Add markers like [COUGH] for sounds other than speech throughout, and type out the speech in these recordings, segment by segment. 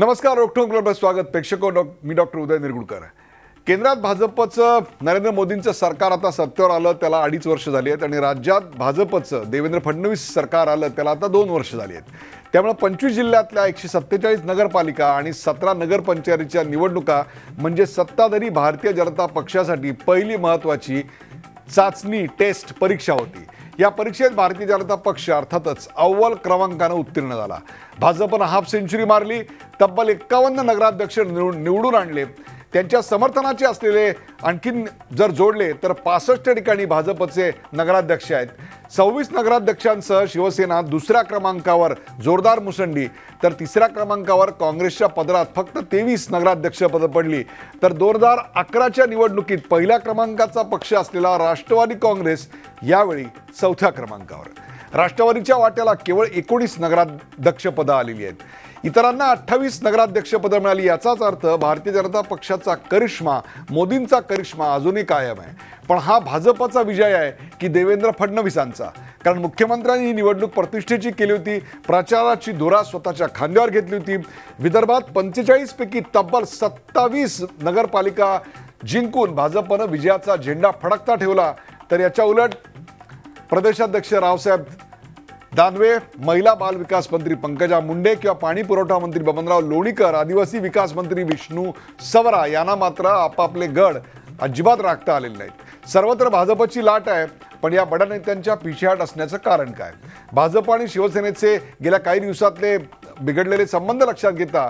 नमस्कार रोकठोक क्लबला स्वागत प्रेक्षको डॉ मी डॉक्टर उदय निरगुडकर केंद्रात भाजपचं नरेंद्र मोदींचं सरकार आता सत्तेवर आलं त्याला अडीच वर्ष झाली आहेत आणि राज्यात भाजपचं देवेंद्र फडणवीस सरकार आलं त्याला आता दोन वर्ष झाली आहेत त्यामुळे पंचवीस जिल्ह्यातल्या एकशे सत्तेचाळीस नगरपालिका आणि सतरा नगरपंचायतीच्या निवडणुका म्हणजे सत्ताधारी भारतीय जनता पक्षासाठी पहिली महत्त्वाची चाचणी टेस्ट परीक्षा होती या परीक्षेत भारतीय जनता पक्ष अर्थातच अव्वल क्रमांकानं उत्तीर्ण झाला भाजपनं हाफ सेंचुरी मारली तब्बल एक्कावन्न नगराध्यक्ष निवडून आणले त्यांच्या समर्थनाचे असलेले आणखी जर जोडले तर पासष्ट ठिकाणी भाजपचे नगराध्यक्ष आहेत सव्वीस नगराध्यक्षांसह शिवसेना दुसऱ्या क्रमांकावर जोरदार मुसंडी तर तिसऱ्या क्रमांकावर काँग्रेसच्या पदरात फक्त तेवीस पद पडली तर दोन हजार अकराच्या निवडणुकीत पहिल्या क्रमांकाचा पक्ष असलेला राष्ट्रवादी काँग्रेस यावेळी चौथ्या क्रमांकावर राष्ट्रवादीच्या वाट्याला केवळ एकोणीस नगराध्यक्षपदं आलेली आहेत इतरांना अठ्ठावीस पद मिळाली याचाच अर्थ भारतीय जनता पक्षाचा करिश्मा मोदींचा करिश्मा अजूनही कायम आहे पण हा भाजपचा विजय आहे की देवेंद्र फडणवीसांचा कारण मुख्यमंत्र्यांनी ही निवडणूक प्रतिष्ठेची केली होती प्रचाराची धुरा स्वतःच्या खांद्यावर घेतली होती विदर्भात पंचेचाळीसपैकी तब्बल सत्तावीस नगरपालिका जिंकून भाजपनं विजयाचा झेंडा फडकता ठेवला तर याच्या उलट प्रदेशाध्यक्ष रावसाहेब दानवे महिला बाल विकास मंत्री पंकजा मुंडे किंवा पाणी पुरवठा मंत्री बबनराव लोणीकर आदिवासी विकास मंत्री विष्णू सवरा यांना मात्र आपापले गड अजिबात राखता आलेले नाहीत सर्वत्र भाजपची लाट आहे पण या बड्या नेत्यांच्या पिछेहाट असण्याचं कारण काय भाजप आणि शिवसेनेचे गेल्या काही दिवसातले बिघडलेले संबंध लक्षात घेता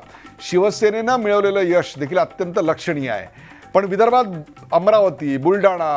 शिवसेनेनं मिळवलेलं यश देखील अत्यंत लक्षणीय आहे पण विदर्भात अमरावती बुलढाणा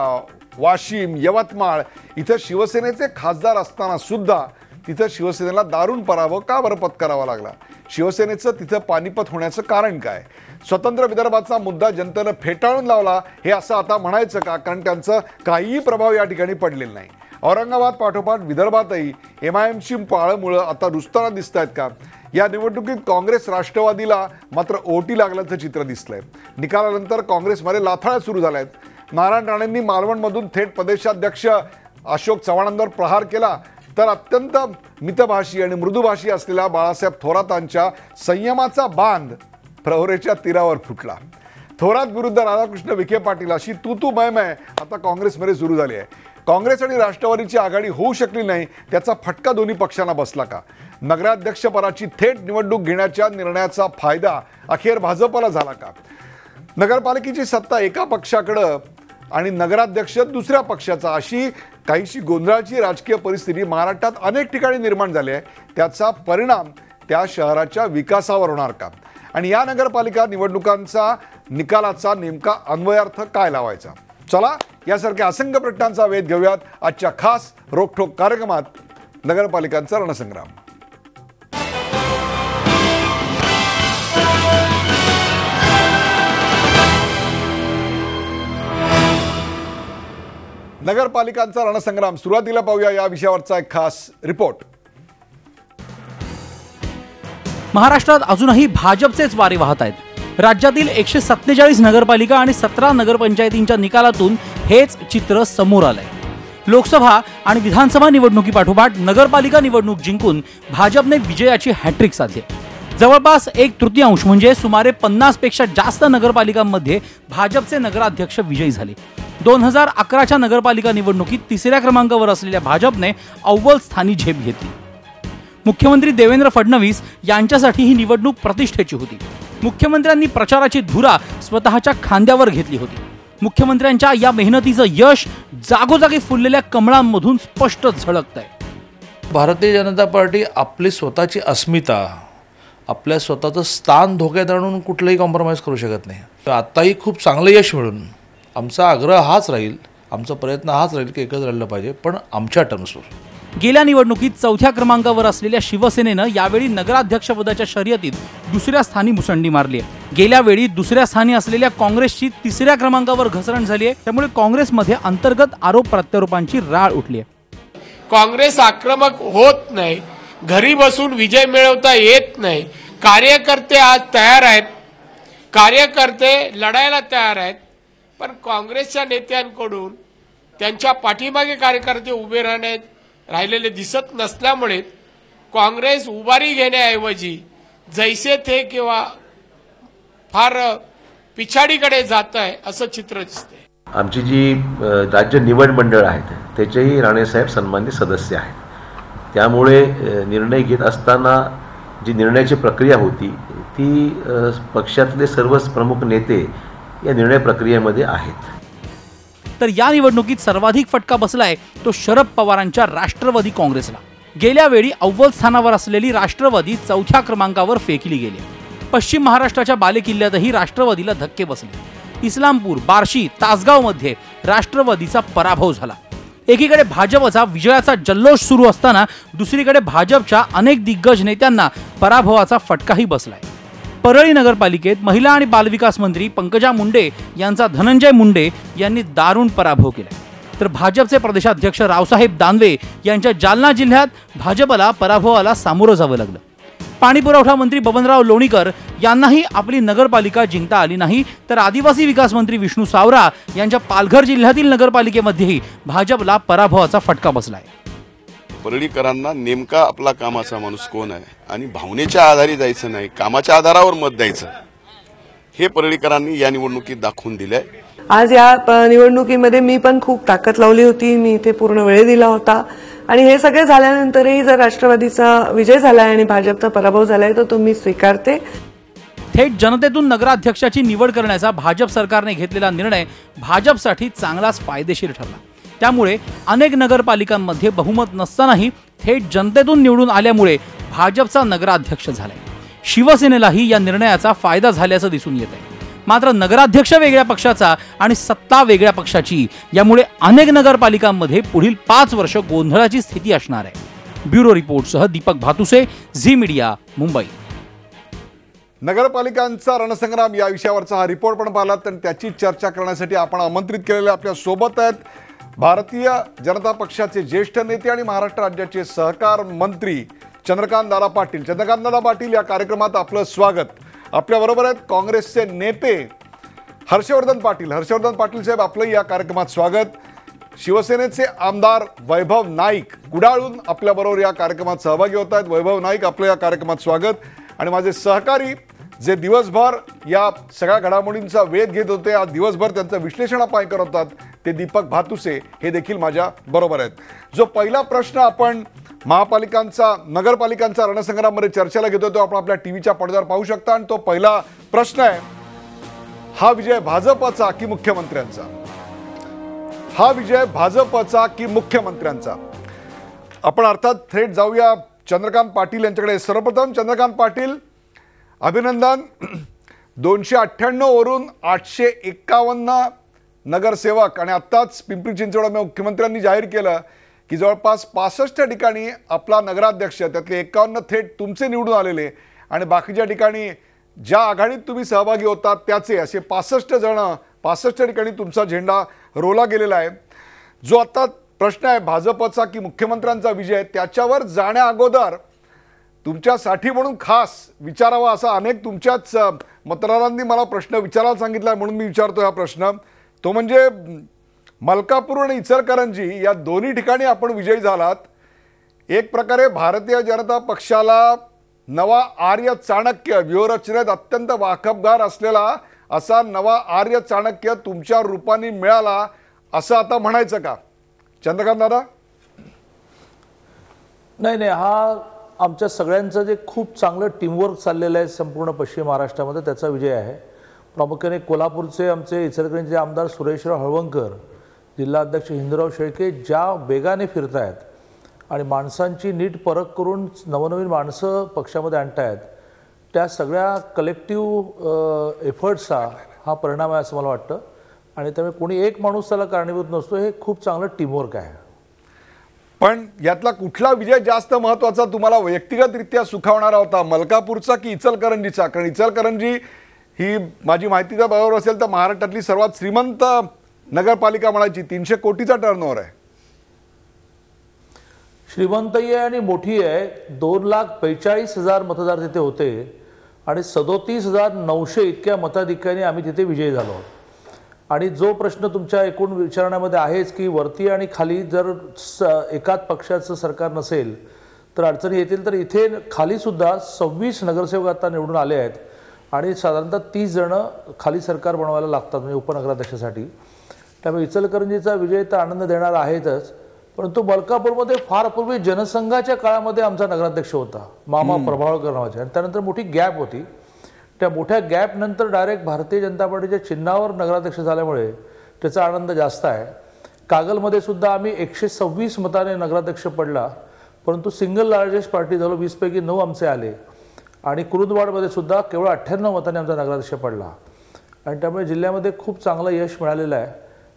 वाशिम यवतमाळ इथं शिवसेनेचे खासदार असताना सुद्धा तिथं शिवसेनेला दारुण पराभव का बरं पत्करावा लागला शिवसेनेचं तिथं पानिपत होण्याचं कारण काय स्वतंत्र विदर्भाचा मुद्दा जनतेनं फेटाळून लावला हे असं आता म्हणायचं का कारण त्यांचं काहीही प्रभाव या ठिकाणी पडलेला नाही औरंगाबाद पाठोपाठ विदर्भातही एम आय एमची पाळंमुळं आता रुजताना दिसत आहेत का या निवडणुकीत काँग्रेस राष्ट्रवादीला मात्र ओटी लागल्याचं चित्र दिसलंय निकालानंतर काँग्रेसमध्ये लाथाळ्या सुरू झाल्या आहेत नारायण राणेंनी मालवणमधून थेट प्रदेशाध्यक्ष अशोक चव्हाणांवर प्रहार केला तर अत्यंत मितभाषी आणि मृदुभाषी असलेल्या बाळासाहेब थोरातांच्या संयमाचा बांध प्रवरेच्या तीरावर फुटला थोरात विरुद्ध राधाकृष्ण विखे पाटील अशी तू तू मयमय आता काँग्रेसमध्ये सुरू झाली आहे काँग्रेस आणि राष्ट्रवादीची आघाडी होऊ शकली नाही त्याचा फटका दोन्ही पक्षांना बसला का नगराध्यक्षपदाची थेट निवडणूक घेण्याच्या निर्णयाचा फायदा अखेर भाजपला झाला का नगरपालिकेची सत्ता एका पक्षाकडं आणि नगराध्यक्ष दुसऱ्या पक्षाचा अशी काहीशी गोंधळाची राजकीय परिस्थिती महाराष्ट्रात अनेक ठिकाणी निर्माण झाली आहे त्याचा परिणाम त्या शहराच्या विकासावर होणार का आणि या नगरपालिका निवडणुकांचा निकालाचा नेमका अन्वयार्थ काय लावायचा चला यासारख्या असंख्य प्रश्नांचा वेध घेऊयात आजच्या खास रोखोक कार्यक्रमात नगरपालिकांचा रणसंग्राम नगरपालिकांचा रणसंग्राम सुरुवातीला पाहूया या विषयावरचा एक खास रिपोर्ट महाराष्ट्रात अजूनही भाजपचेच वारे वाहत आहेत राज्यातील एकशे सत्तेचाळीस नगरपालिका आणि सतरा नगरपंचायतींच्या निकालातून हेच चित्र समोर आलंय लोकसभा आणि विधानसभा निवडणुकीपाठोपाठ नगरपालिका निवडणूक जिंकून भाजपने विजयाची हॅट्रिक साधली जवळपास एक तृतीयांश म्हणजे सुमारे पन्नास पेक्षा जास्त नगरपालिकांमध्ये भाजपचे नगराध्यक्ष विजयी झाले दोन हजार अकराच्या नगरपालिका निवडणुकीत तिसऱ्या क्रमांकावर असलेल्या भाजपने अव्वल स्थानी झेप घेतली मुख्यमंत्री देवेंद्र फडणवीस यांच्यासाठी ही निवडणूक प्रतिष्ठेची होती मुख्यमंत्र्यांनी प्रचाराची धुरा स्वतःच्या खांद्यावर घेतली होती मुख्यमंत्र्यांच्या या मेहनतीचं यश जागोजागी फुललेल्या कमळांमधून स्पष्ट झळकत आहे भारतीय जनता पार्टी आपली स्वतःची अस्मिता आपल्या स्वतःचं स्थान धोक्यात आणून कुठलंही कॉम्प्रोमाइज करू शकत नाही आत्ताही खूप चांगलं यश मिळून आमचा आग्रह हाच राहील आमचा प्रयत्न हाच राहील की एकत्र राहिलं पाहिजे पण आमच्या टर्म्सवर गेल्या निवडणुकीत चौथ्या क्रमांकावर असलेल्या शिवसेनेनं यावेळी नगराध्यक्षपदाच्या शर्यतीत दुसऱ्या स्थानी मुसंडी मारली आहे गेल्या वेळी दुसऱ्या स्थानी असलेल्या काँग्रेसची तिसऱ्या क्रमांकावर घसरण झाली आहे त्यामुळे काँग्रेसमध्ये अंतर्गत आरोप प्रत्यारोपांची राळ उठली आहे काँग्रेस आक्रमक होत नाही घरी बसून विजय मिळवता येत नाही कार्यकर्ते आज तयार आहेत कार्यकर्ते लढायला तयार आहेत पण काँग्रेसच्या नेत्यांकडून त्यांच्या पाठीमागे कार्यकर्ते उभे राहण्यात राहिलेले दिसत नसल्यामुळे काँग्रेस उभारी घेण्याऐवजी जैसे थे किंवा फार पिछाडीकडे जात आहे असं चित्र दिसते आमची जी राज्य निवड मंडळ आहेत त्याचेही राणेसाहेब सन्मान्य सदस्य आहेत त्यामुळे निर्णय घेत असताना जी निर्णयाची प्रक्रिया होती ती पक्षातले सर्वच प्रमुख नेते या निर्णय प्रक्रियेमध्ये आहेत तर या निवडणुकीत सर्वाधिक फटका बसलाय तो शरद पवारांच्या राष्ट्रवादी काँग्रेसला गेल्या वेळी अव्वल स्थानावर असलेली राष्ट्रवादी चौथ्या क्रमांकावर फेकली गेली पश्चिम महाराष्ट्राच्या बालेकिल्ल्यातही राष्ट्रवादीला धक्के बसले इस्लामपूर बार्शी तासगावमध्ये राष्ट्रवादीचा पराभव झाला एकीकडे भाजपचा विजयाचा जल्लोष सुरू असताना दुसरीकडे भाजपच्या अनेक दिग्गज नेत्यांना पराभवाचा फटकाही बसलाय परळी नगरपालिकेत महिला आणि बालविकास मंत्री पंकजा मुंडे यांचा धनंजय मुंडे यांनी दारुण पराभव केला तर भाजपचे प्रदेशाध्यक्ष रावसाहेब दानवे यांच्या जालना जिल्ह्यात भाजपला पराभवाला सामोरं जावं लागलं पाणीपुरवठा मंत्री बबनराव लोणीकर यांनाही आपली नगरपालिका जिंकता आली नाही तर आदिवासी विकास मंत्री विष्णू सावरा यांच्या पालघर जिल्ह्यातील नगरपालिकेमध्येही भाजपला पराभवाचा फटका बसला आहे परळीकरांना नेमका आपला कामाचा माणूस कोण आहे आणि भावनेच्या आधारे जायचं नाही कामाच्या आधारावर मत द्यायचं हे परळीकरांनी या निवडणुकीत दाखवून दिलंय आज या निवडणुकीमध्ये मी पण खूप ताकद लावली होती मी इथे पूर्ण वेळ दिला होता आणि हे सगळे झाल्यानंतरही जर राष्ट्रवादीचा विजय झालाय आणि भाजपचा पराभव झालाय तर तो मी स्वीकारते थेट जनतेतून नगराध्यक्षाची निवड करण्याचा भाजप सरकारने घेतलेला निर्णय भाजपसाठी चांगलाच फायदेशीर ठरला त्यामुळे अनेक नगरपालिकांमध्ये बहुमत नसतानाही थेट जनतेतून निवडून आल्यामुळे भाजपचा नगराध्यक्ष झालाय शिवसेनेलाही या निर्णयाचा फायदा झाल्याचं दिसून येत आहे मात्र नगराध्यक्ष वेगळ्या पक्षाचा आणि सत्ता वेगळ्या पक्षाची यामुळे अनेक नगरपालिकांमध्ये पुढील पाच वर्ष गोंधळाची स्थिती असणार आहे ब्युरो रिपोर्टसह दीपक भातुसे झी मीडिया मुंबई नगरपालिकांचा रणसंग्राम या विषयावरचा हा रिपोर्ट पण पाहिला आणि त्याची चर्चा करण्यासाठी आपण आमंत्रित केलेले आपल्या सोबत आहेत भारतीय जनता पक्षाचे ज्येष्ठ नेते आणि महाराष्ट्र राज्याचे सहकार मंत्री चंद्रकांत दादा पाटील चंद्रकांत दादा पाटील या कार्यक्रमात आपलं स्वागत आपल्याबरोबर आहेत काँग्रेसचे नेते हर्षवर्धन पाटील हर्षवर्धन पाटील साहेब आपलं या कार्यक्रमात स्वागत शिवसेनेचे आमदार वैभव नाईक कुडाळून आपल्याबरोबर या कार्यक्रमात सहभागी होत आहेत वैभव नाईक आपलं या कार्यक्रमात स्वागत आणि माझे सहकारी जे दिवसभर या सगळ्या घडामोडींचा वेध घेत होते आज दिवसभर त्यांचं विश्लेषण आपण करत ते दीपक भातुसे हे देखील माझ्या बरोबर आहेत जो पहिला प्रश्न आपण महापालिकांचा नगरपालिकांचा रणसंग्रामध्ये चर्चेला घेतो तो आपण आपल्या टी व्हीच्या पडद्यावर पाहू शकता आणि तो पहिला प्रश्न आहे हा विजय भाजपचा की मुख्यमंत्र्यांचा हा विजय भाजपचा की मुख्यमंत्र्यांचा आपण अर्थात थेट जाऊया चंद्रकांत पाटील यांच्याकडे सर्वप्रथम चंद्रकांत पाटील अभिनंदन दोनशे अठ्ठ्याण्णववरून आठशे एक्कावन्न नगरसेवक आणि आत्ताच पिंपरी चिंचवड मुख्यमंत्र्यांनी जाहीर केलं की जवळपास पासष्ट ठिकाणी आपला नगराध्यक्ष त्यातले एक्कावन्न थेट तुमचे निवडून आलेले आणि बाकीच्या ठिकाणी ज्या आघाडीत तुम्ही सहभागी होता त्याचे असे पासष्ट जणं पासष्ट ठिकाणी तुमचा झेंडा रोला गेलेला आहे जो आत्ता प्रश्न आहे भाजपचा की मुख्यमंत्र्यांचा विजय त्याच्यावर जाण्या अगोदर तुमच्यासाठी म्हणून खास विचारावा असा अनेक तुमच्याच मतदारांनी मला प्रश्न विचारायला सांगितला म्हणून मी विचारतो हा प्रश्न तो म्हणजे मलकापूर आणि इचलकरंजी या दोन्ही ठिकाणी आपण विजयी झालात एक प्रकारे भारतीय जनता पक्षाला नवा आर्य चाणक्य व्यूहरचनेत अत्यंत वाकबगार असलेला असा नवा आर्य चाणक्य तुमच्या रूपाने मिळाला असं आता म्हणायचं का चंद्रकांत दादा नाही नाही हा आमच्या सगळ्यांचं जे खूप चांगलं टीमवर्क चाललेलं आहे संपूर्ण पश्चिम महाराष्ट्रामध्ये त्याचा विजय आहे प्रामुख्याने कोल्हापूरचे आमचे इचलकरंजीचे आमदार सुरेशराव हळवंकर जिल्हाध्यक्ष हिंदराव शेळके ज्या वेगाने फिरत आहेत आणि माणसांची नीट परख करून नवनवीन माणसं पक्षामध्ये आणतायत त्या सगळ्या कलेक्टिव एफर्ट्सचा हा परिणाम आहे असं मला वाटतं आणि त्यामुळे कोणी एक माणूस त्याला कारणीभूत नसतो हे खूप चांगलं टीमवर्क आहे पण यातला कुठला विजय जास्त महत्त्वाचा तुम्हाला व्यक्तिगतरित्या सुखावणारा होता मलकापूरचा की इचलकरंजीचा कारण इचलकरंजी ही माझी माहिती जर बरोबर असेल तर महाराष्ट्रातली सर्वात श्रीमंत नगरपालिका म्हणायची तीनशे कोटीचा टर्नओव्हर आहे श्रीमंतही आहे आणि मोठी आहे दोन लाख बेचाळीस हजार मतदार तिथे होते आणि सदोतीस हजार नऊशे इतक्या मताधिक्याने आम्ही तिथे विजयी झालो आहोत आणि जो प्रश्न तुमच्या एकूण विचारण्यामध्ये आहेच की वरती आणि खाली जर स एकाच पक्षाचं सरकार नसेल तर अडचणी येतील तर इथे खालीसुद्धा सव्वीस नगरसेवक आता निवडून आले आहेत आणि साधारणतः तीस जणं खाली सरकार बनवायला लागतात म्हणजे उपनगराध्यक्षासाठी त्यामुळे इचलकरंजीचा विजय तर आनंद देणार आहेतच परंतु मलकापूरमध्ये फार पूर्वी जनसंघाच्या काळामध्ये आमचा नगराध्यक्ष होता मामा प्रभावळकर नावाचे आणि त्यानंतर मोठी गॅप होती त्या मोठ्या गॅपनंतर डायरेक्ट भारतीय जनता पार्टीच्या चिन्हावर नगराध्यक्ष झाल्यामुळे त्याचा आनंद जास्त आहे कागलमध्ये सुद्धा आम्ही एकशे सव्वीस मताने नगराध्यक्ष पडला परंतु सिंगल लार्जेस्ट पार्टी झालो वीसपैकी नऊ आमचे आले आणि कुरुंदवाडमध्ये सुद्धा केवळ अठ्ठ्याण्णव मताने आमचा नगराध्यक्ष पडला आणि त्यामुळे जिल्ह्यामध्ये खूप चांगलं यश मिळालेलं आहे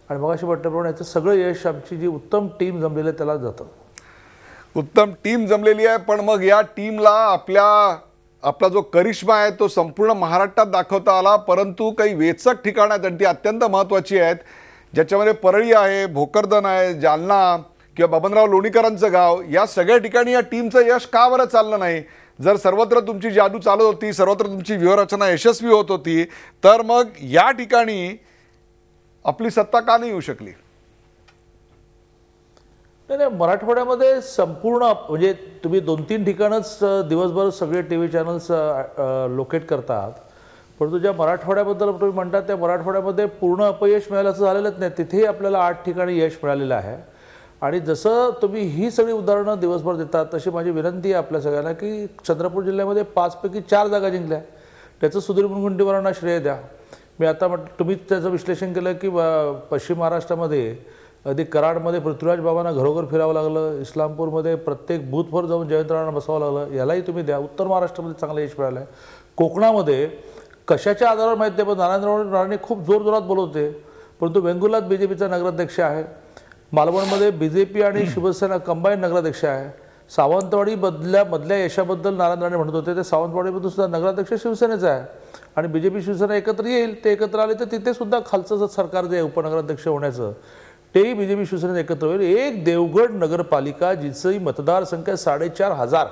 आणि मग अशी वाटल्याप्रमाणे याचं सगळं यश आमची जी उत्तम टीम जमलेली आहे त्याला जातं उत्तम टीम जमलेली आहे पण मग या टीमला आपल्या आपला जो करिश्मा आहे तो संपूर्ण महाराष्ट्रात दाखवता आला परंतु काही वेचक ठिकाणं आहेत आणि ती अत्यंत महत्त्वाची आहेत ज्याच्यामध्ये परळी आहे भोकरदन आहे जालना किंवा बबनराव लोणीकरांचं गाव या सगळ्या ठिकाणी या टीमचं यश का बरं चाललं नाही जर सर्वत्र तुमची जादू चालत होती सर्वत्र तुमची व्यूहरचना यशस्वी होत होती तर मग या ठिकाणी आपली सत्ता का नाही येऊ शकली नाही मराठवाड्यामध्ये संपूर्ण म्हणजे तुम्ही दोन तीन ठिकाणच दिवसभर सगळे टी व्ही चॅनल्स लोकेट करतात परंतु ज्या मराठवाड्याबद्दल तुम्ही म्हणतात त्या मराठवाड्यामध्ये पूर्ण अपयश मिळालं असं झालेलंच नाही तिथेही आपल्याला आठ ठिकाणी यश मिळालेलं आहे आणि जसं तुम्ही ही सगळी उदाहरणं दिवसभर देतात तशी माझी विनंती आहे आपल्या सगळ्यांना की चंद्रपूर जिल्ह्यामध्ये पाचपैकी चार जागा जिंकल्या त्याचं सुधीर मुनगुंटीवरांना श्रेय द्या मी आता म्हट तुम्हीच त्याचं विश्लेषण केलं की पश्चिम महाराष्ट्रामध्ये अगदी कराडमध्ये पृथ्वीराज बाबांना घरोघर फिरावं लागलं इस्लामपूरमध्ये प्रत्येक बूथवर जाऊन जयंतरावांना बसावं लागलं यालाही तुम्ही द्या उत्तर महाराष्ट्रामध्ये चांगलं यश मिळालं आहे कोकणामध्ये कशाच्या आधारावर माहिती आहे पण नारायण राणे खूप जोरजोरात बोलवते परंतु वेंगुर्लात बी जे पीचा नगराध्यक्ष आहे मालवणमध्ये बी जे पी आणि शिवसेना कंबाईन नगराध्यक्ष आहे सावंतवाडी बदल्या मधल्या यशाबद्दल नारायण राणे म्हणत होते ते सावंतवाडीमधून सुद्धा नगराध्यक्ष शिवसेनेचा आहे आणि बी जे पी शिवसेना एकत्र येईल ते एकत्र आले तर तिथे सुद्धा खालचं सरकार जे उपनगराध्यक्ष होण्याचं तेही बी जे पी एकत्र होईल एक देवगड नगरपालिका जिचंही मतदारसंख्या साडेचार हजार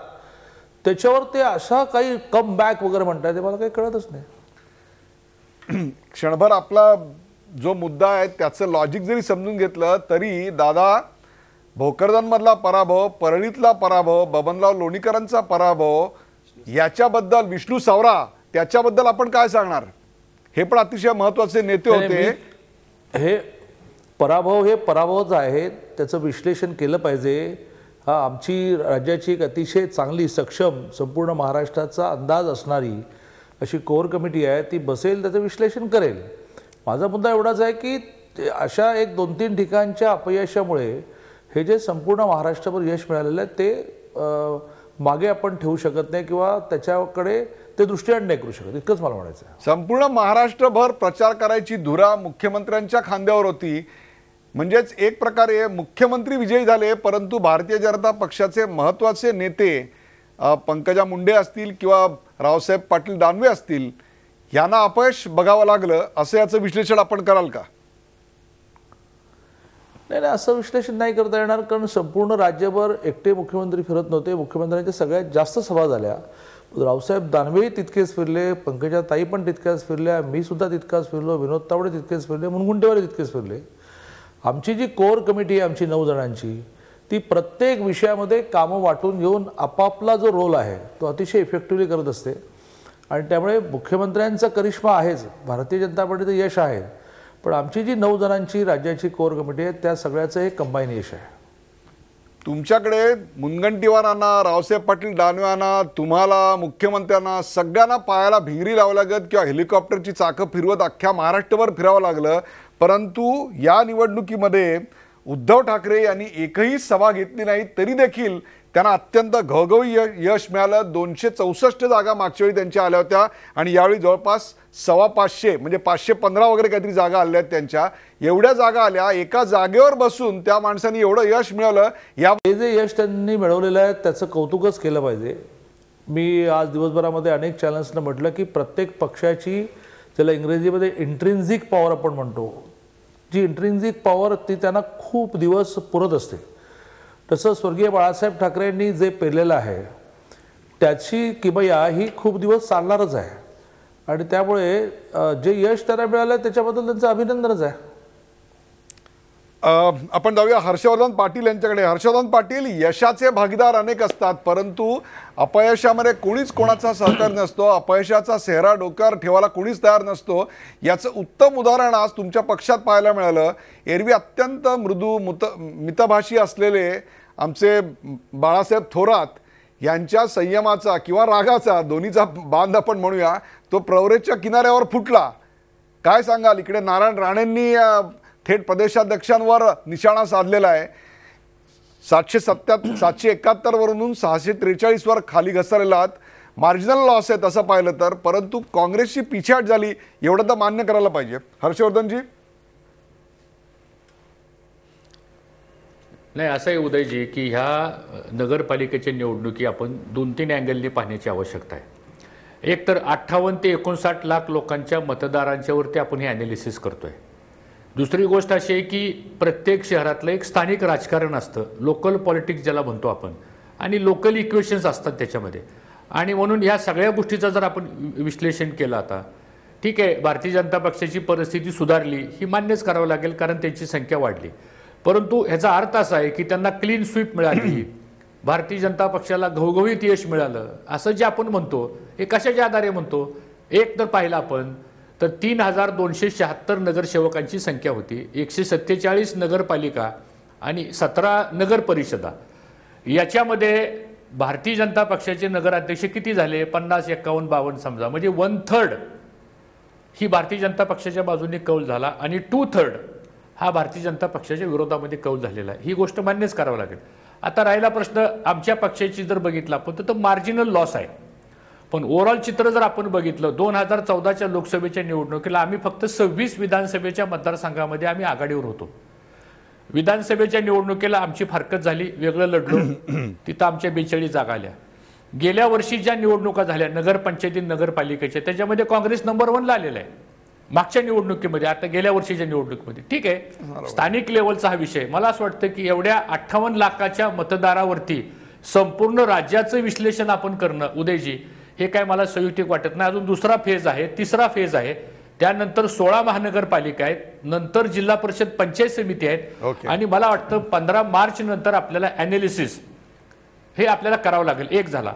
त्याच्यावर ते असा काही कम बॅक वगैरे म्हणताय ते मला काही कळतच नाही क्षणभर आपला जो मुद्दा आहे त्याचं लॉजिक जरी समजून घेतलं तरी दादा भोकरदानमधला पराभव परळीतला पराभव बबनराव लोणीकरांचा पराभव याच्याबद्दल विष्णू सावरा त्याच्याबद्दल आपण काय सांगणार हे पण अतिशय महत्वाचे नेते होते हे पराभव हे पराभवच आहेत त्याचं विश्लेषण केलं पाहिजे हा आमची राज्याची एक अतिशय चांगली सक्षम संपूर्ण महाराष्ट्राचा अंदाज असणारी अशी कोर कमिटी आहे ती बसेल त्याचं विश्लेषण करेल माझा मुद्दा एवढाच आहे की अशा एक दोन तीन ठिकाणच्या अपयशामुळे हे जे संपूर्ण महाराष्ट्रावर यश मिळालेलं आहे ते मागे आपण ठेवू शकत नाही किंवा त्याच्याकडे ते दृष्टीआड नाही करू शकत इतकंच मला म्हणायचं संपूर्ण महाराष्ट्रभर प्रचार करायची धुरा मुख्यमंत्र्यांच्या खांद्यावर होती म्हणजेच एक प्रकारे मुख्यमंत्री विजयी झाले परंतु भारतीय जनता पक्षाचे महत्त्वाचे नेते पंकजा मुंडे असतील किंवा रावसाहेब पाटील दानवे असतील यांना अपयश बघावं लागलं असं याचं विश्लेषण आपण कराल का नाही नाही असं विश्लेषण नाही करता येणार कारण संपूर्ण राज्यभर एकटे मुख्यमंत्री फिरत नव्हते मुख्यमंत्र्यांच्या सगळ्यात जास्त सभा झाल्या रावसाहेब दानवेही तितकेच फिरले पंकजा ताई पण तितक्याच फिरल्या मी सुद्धा तितकाच फिरलो विनोद तावडे तितकेच फिरले मुनगुंटेवारी तितकेच फिरले आमची जी कोर कमिटी आहे आमची नऊ जणांची ती प्रत्येक विषयामध्ये कामं वाटून घेऊन आपापला जो रोल आहे तो अतिशय इफेक्टिव्हली करत असते आणि त्यामुळे मुख्यमंत्र्यांचा करिश्मा आहेच भारतीय जनता पार्टीचं यश आहे पण आमची जी नऊ जणांची राज्याची कोर कमिटी आहे त्या सगळ्याचं एक कंबाईन यश आहे तुमच्याकडे मुनगंटीवारांना रावसाहेब पाटील दानव्यांना तुम्हाला मुख्यमंत्र्यांना सगळ्यांना पायाला भिंगरी लावं लागत किंवा हेलिकॉप्टरची चाकं फिरवत अख्ख्या महाराष्ट्रभर फिरावं लागलं परंतु या निवडणुकीमध्ये उद्धव ठाकरे यांनी एकही सभा घेतली नाही तरी देखील त्यांना अत्यंत घवघवी यश मिळालं दोनशे चौसष्ट जागा मागच्या वेळी त्यांच्या आल्या होत्या आणि यावेळी जवळपास सव्वा पाचशे म्हणजे पाचशे पंधरा वगैरे काहीतरी जागा आल्या आहेत त्यांच्या एवढ्या जागा आल्या एका जागेवर बसून त्या माणसाने एवढं यश मिळवलं या हे जे यश त्यांनी मिळवलेलं आहे त्याचं कौतुकच केलं पाहिजे मी आज दिवसभरामध्ये अनेक चॅनल्सनं म्हटलं की प्रत्येक पक्षाची त्याला इंग्रजीमध्ये इंट्रेन्झिक पॉवर आपण म्हणतो जी इंट्रिन्झिक पॉवर ती त्यांना खूप दिवस पुरत असते तसं स्वर्गीय बाळासाहेब ठाकरेंनी जे पेरलेलं आहे त्याची किमया ही खूप दिवस चालणारच आहे आणि त्यामुळे जे यश त्यांना मिळालं त्याच्याबद्दल त्यांचं अभिनंदनच आहे आपण जाऊया हर्षवर्धन पाटील यांच्याकडे हर्षवर्धन पाटील यशाचे भागीदार अनेक असतात परंतु अपयशामध्ये कोणीच कोणाचा सहकार नसतो अपयशाचा सेहरा डोक्यावर ठेवायला कोणीच तयार नसतो याचं उत्तम उदाहरण आज तुमच्या पक्षात पाहायला मिळालं एरवी अत्यंत मृदू मुत मितभाषी असलेले आमचे बाळासाहेब थोरात यांच्या संयमाचा किंवा रागाचा दोन्हीचा बांध आपण म्हणूया तो प्रवरेच्या किनाऱ्यावर फुटला काय सांगाल इकडे नारायण राणेंनी थेट प्रदेशाध्यक्षांवर निशाणा साधलेला आहे सातशे सत्त्या सातशे एकाहत्तरवरून सहाशे त्रेचाळीसवर खाली घसरलेला आहात मार्जिनल लॉस आहे तसं पाहिलं तर परंतु काँग्रेसची पिछाट झाली एवढं तर मान्य करायला पाहिजे हर्षवर्धनजी नाही असं आहे उदयजी की ह्या नगरपालिकेच्या निवडणुकी आपण दोन तीन अँगलने पाहण्याची आवश्यकता आहे एक तर अठ्ठावन्न ते एकोणसाठ लाख लोकांच्या मतदारांच्यावरती आपण हे ॲनालिसिस करतोय दुसरी गोष्ट अशी आहे की प्रत्येक शहरातलं एक स्थानिक राजकारण असतं लोकल पॉलिटिक्स ज्याला म्हणतो आपण आणि लोकल इक्वेशन्स असतात त्याच्यामध्ये आणि म्हणून ह्या सगळ्या गोष्टीचं जर आपण विश्लेषण केलं आता ठीक आहे भारतीय जनता पक्षाची परिस्थिती सुधारली ही मान्यच करावं लागेल कारण त्यांची संख्या वाढली परंतु ह्याचा अर्थ असा आहे की त्यांना क्लीन स्वीप मिळाली [CLEARS THROAT] भारतीय जनता पक्षाला घवघवीत यश मिळालं असं जे आपण म्हणतो हे कशाच्या आधारे म्हणतो एक तर पाहिलं आपण तर तीन हजार दोनशे शहात्तर नगरसेवकांची संख्या होती एकशे सत्तेचाळीस नगरपालिका आणि सतरा नगर परिषदा याच्यामध्ये भारतीय जनता पक्षाचे नगराध्यक्ष किती झाले पन्नास एक्कावन्न बावन्न समजा म्हणजे वन थर्ड ही भारतीय जनता पक्षाच्या बाजूने कौल झाला आणि टू थर्ड हा भारतीय जनता पक्षाच्या विरोधामध्ये कौल झालेला आहे ही गोष्ट मान्यच करावं लागेल आता राहिला प्रश्न आमच्या पक्षाची जर बघितला आपण तर तो मार्जिनल लॉस आहे पण ओव्हरऑल चित्र जर आपण बघितलं दोन हजार चौदाच्या लोकसभेच्या निवडणुकीला आम्ही फक्त सव्वीस विधानसभेच्या मतदारसंघामध्ये आम्ही आघाडीवर होतो विधानसभेच्या निवडणुकीला आमची फारकत झाली वेगळं लढलो [CLEARS THROAT] तिथं आमच्या बेचाळीस जागा आल्या गेल्या वर्षी ज्या निवडणुका झाल्या नगरपंचायती नगरपालिकेच्या त्याच्यामध्ये काँग्रेस नंबर वनला आलेला आहे मागच्या निवडणुकीमध्ये आता गेल्या वर्षीच्या निवडणुकीमध्ये ठीक आहे स्थानिक लेवलचा हा विषय मला असं वाटतं की एवढ्या अठ्ठावन्न लाखाच्या मतदारावरती संपूर्ण राज्याचं विश्लेषण आपण करणं उदयजी हे काय मला संयुक्तिक वाटत नाही अजून दुसरा फेज आहे तिसरा फेज आहे त्यानंतर सोळा महानगरपालिका आहेत नंतर जिल्हा परिषद पंचायत समिती आहेत okay. आणि मला वाटतं पंधरा मार्च नंतर आपल्याला ॲनालिसिस हे आपल्याला करावं लागेल एक झाला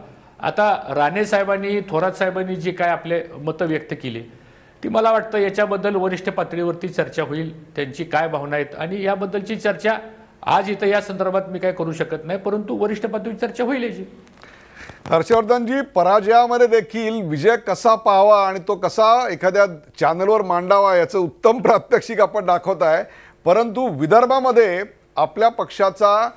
आता राणे साहेबांनी थोरात साहेबांनी जी काय आपले मतं व्यक्त केली ती मला वाटतं याच्याबद्दल वरिष्ठ पातळीवरती चर्चा होईल त्यांची काय भावना आहेत आणि याबद्दलची चर्चा आज इथं या संदर्भात मी काय करू शकत नाही परंतु वरिष्ठ पातळीवर चर्चा होईल याची हर्षवर्धनजी पराजयामध्ये देखील विजय कसा पाहावा आणि तो कसा एखाद्या चॅनलवर मांडावा याचं उत्तम [LAUGHS] प्रात्यक्षिक आपण दाखवत आहे परंतु विदर्भामध्ये आपल्या पक्षाचा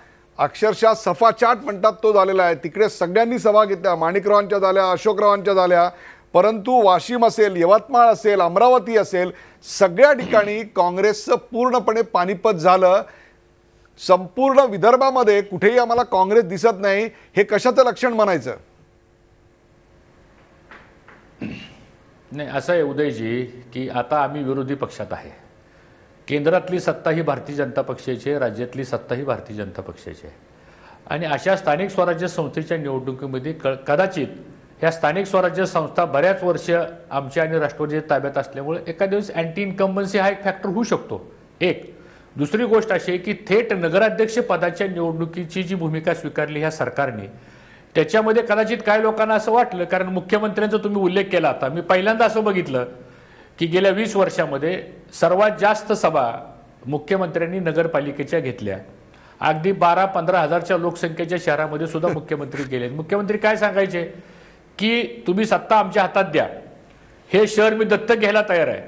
अक्षरशः सफाचाट म्हणतात तो झालेला आहे तिकडे सगळ्यांनी सभा घेतल्या माणिकरावांच्या झाल्या अशोकरावांच्या झाल्या परंतु वाशिम असेल यवतमाळ असेल अमरावती असेल सगळ्या ठिकाणी काँग्रेसचं पूर्णपणे पानिपत झालं संपूर्ण विदर्भामध्ये कुठेही आम्हाला काँग्रेस दिसत नाही हे कशाचं लक्षण म्हणायचं नाही असं आहे उदयजी की आता आम्ही विरोधी पक्षात आहे केंद्रातली सत्ता ही भारतीय जनता पक्षाची आहे राज्यातली सत्ता ही भारतीय जनता पक्षाची आहे आणि अशा स्थानिक स्वराज्य संस्थेच्या निवडणुकीमध्ये क कदाचित ह्या स्थानिक स्वराज्य संस्था बऱ्याच वर्ष आमच्या आणि राष्ट्रवादीच्या ताब्यात असल्यामुळे एका दिवस अँटी इन्कम्बन्सी हा एक फॅक्टर होऊ शकतो एक दुसरी गोष्ट अशी आहे की थेट नगराध्यक्ष पदाच्या निवडणुकीची जी भूमिका स्वीकारली ह्या सरकारने त्याच्यामध्ये कदाचित काही लोकांना असं वाटलं कारण मुख्यमंत्र्यांचा तुम्ही उल्लेख केला आता मी पहिल्यांदा असं बघितलं की गेल्या वीस वर्षामध्ये सर्वात जास्त सभा मुख्यमंत्र्यांनी नगरपालिकेच्या घेतल्या अगदी बारा पंधरा हजारच्या लोकसंख्येच्या शहरामध्ये सुद्धा [LAUGHS] मुख्यमंत्री गेले मुख्यमंत्री काय सांगायचे की तुम्ही सत्ता आमच्या हातात द्या हे शहर मी दत्तक घ्यायला तयार आहे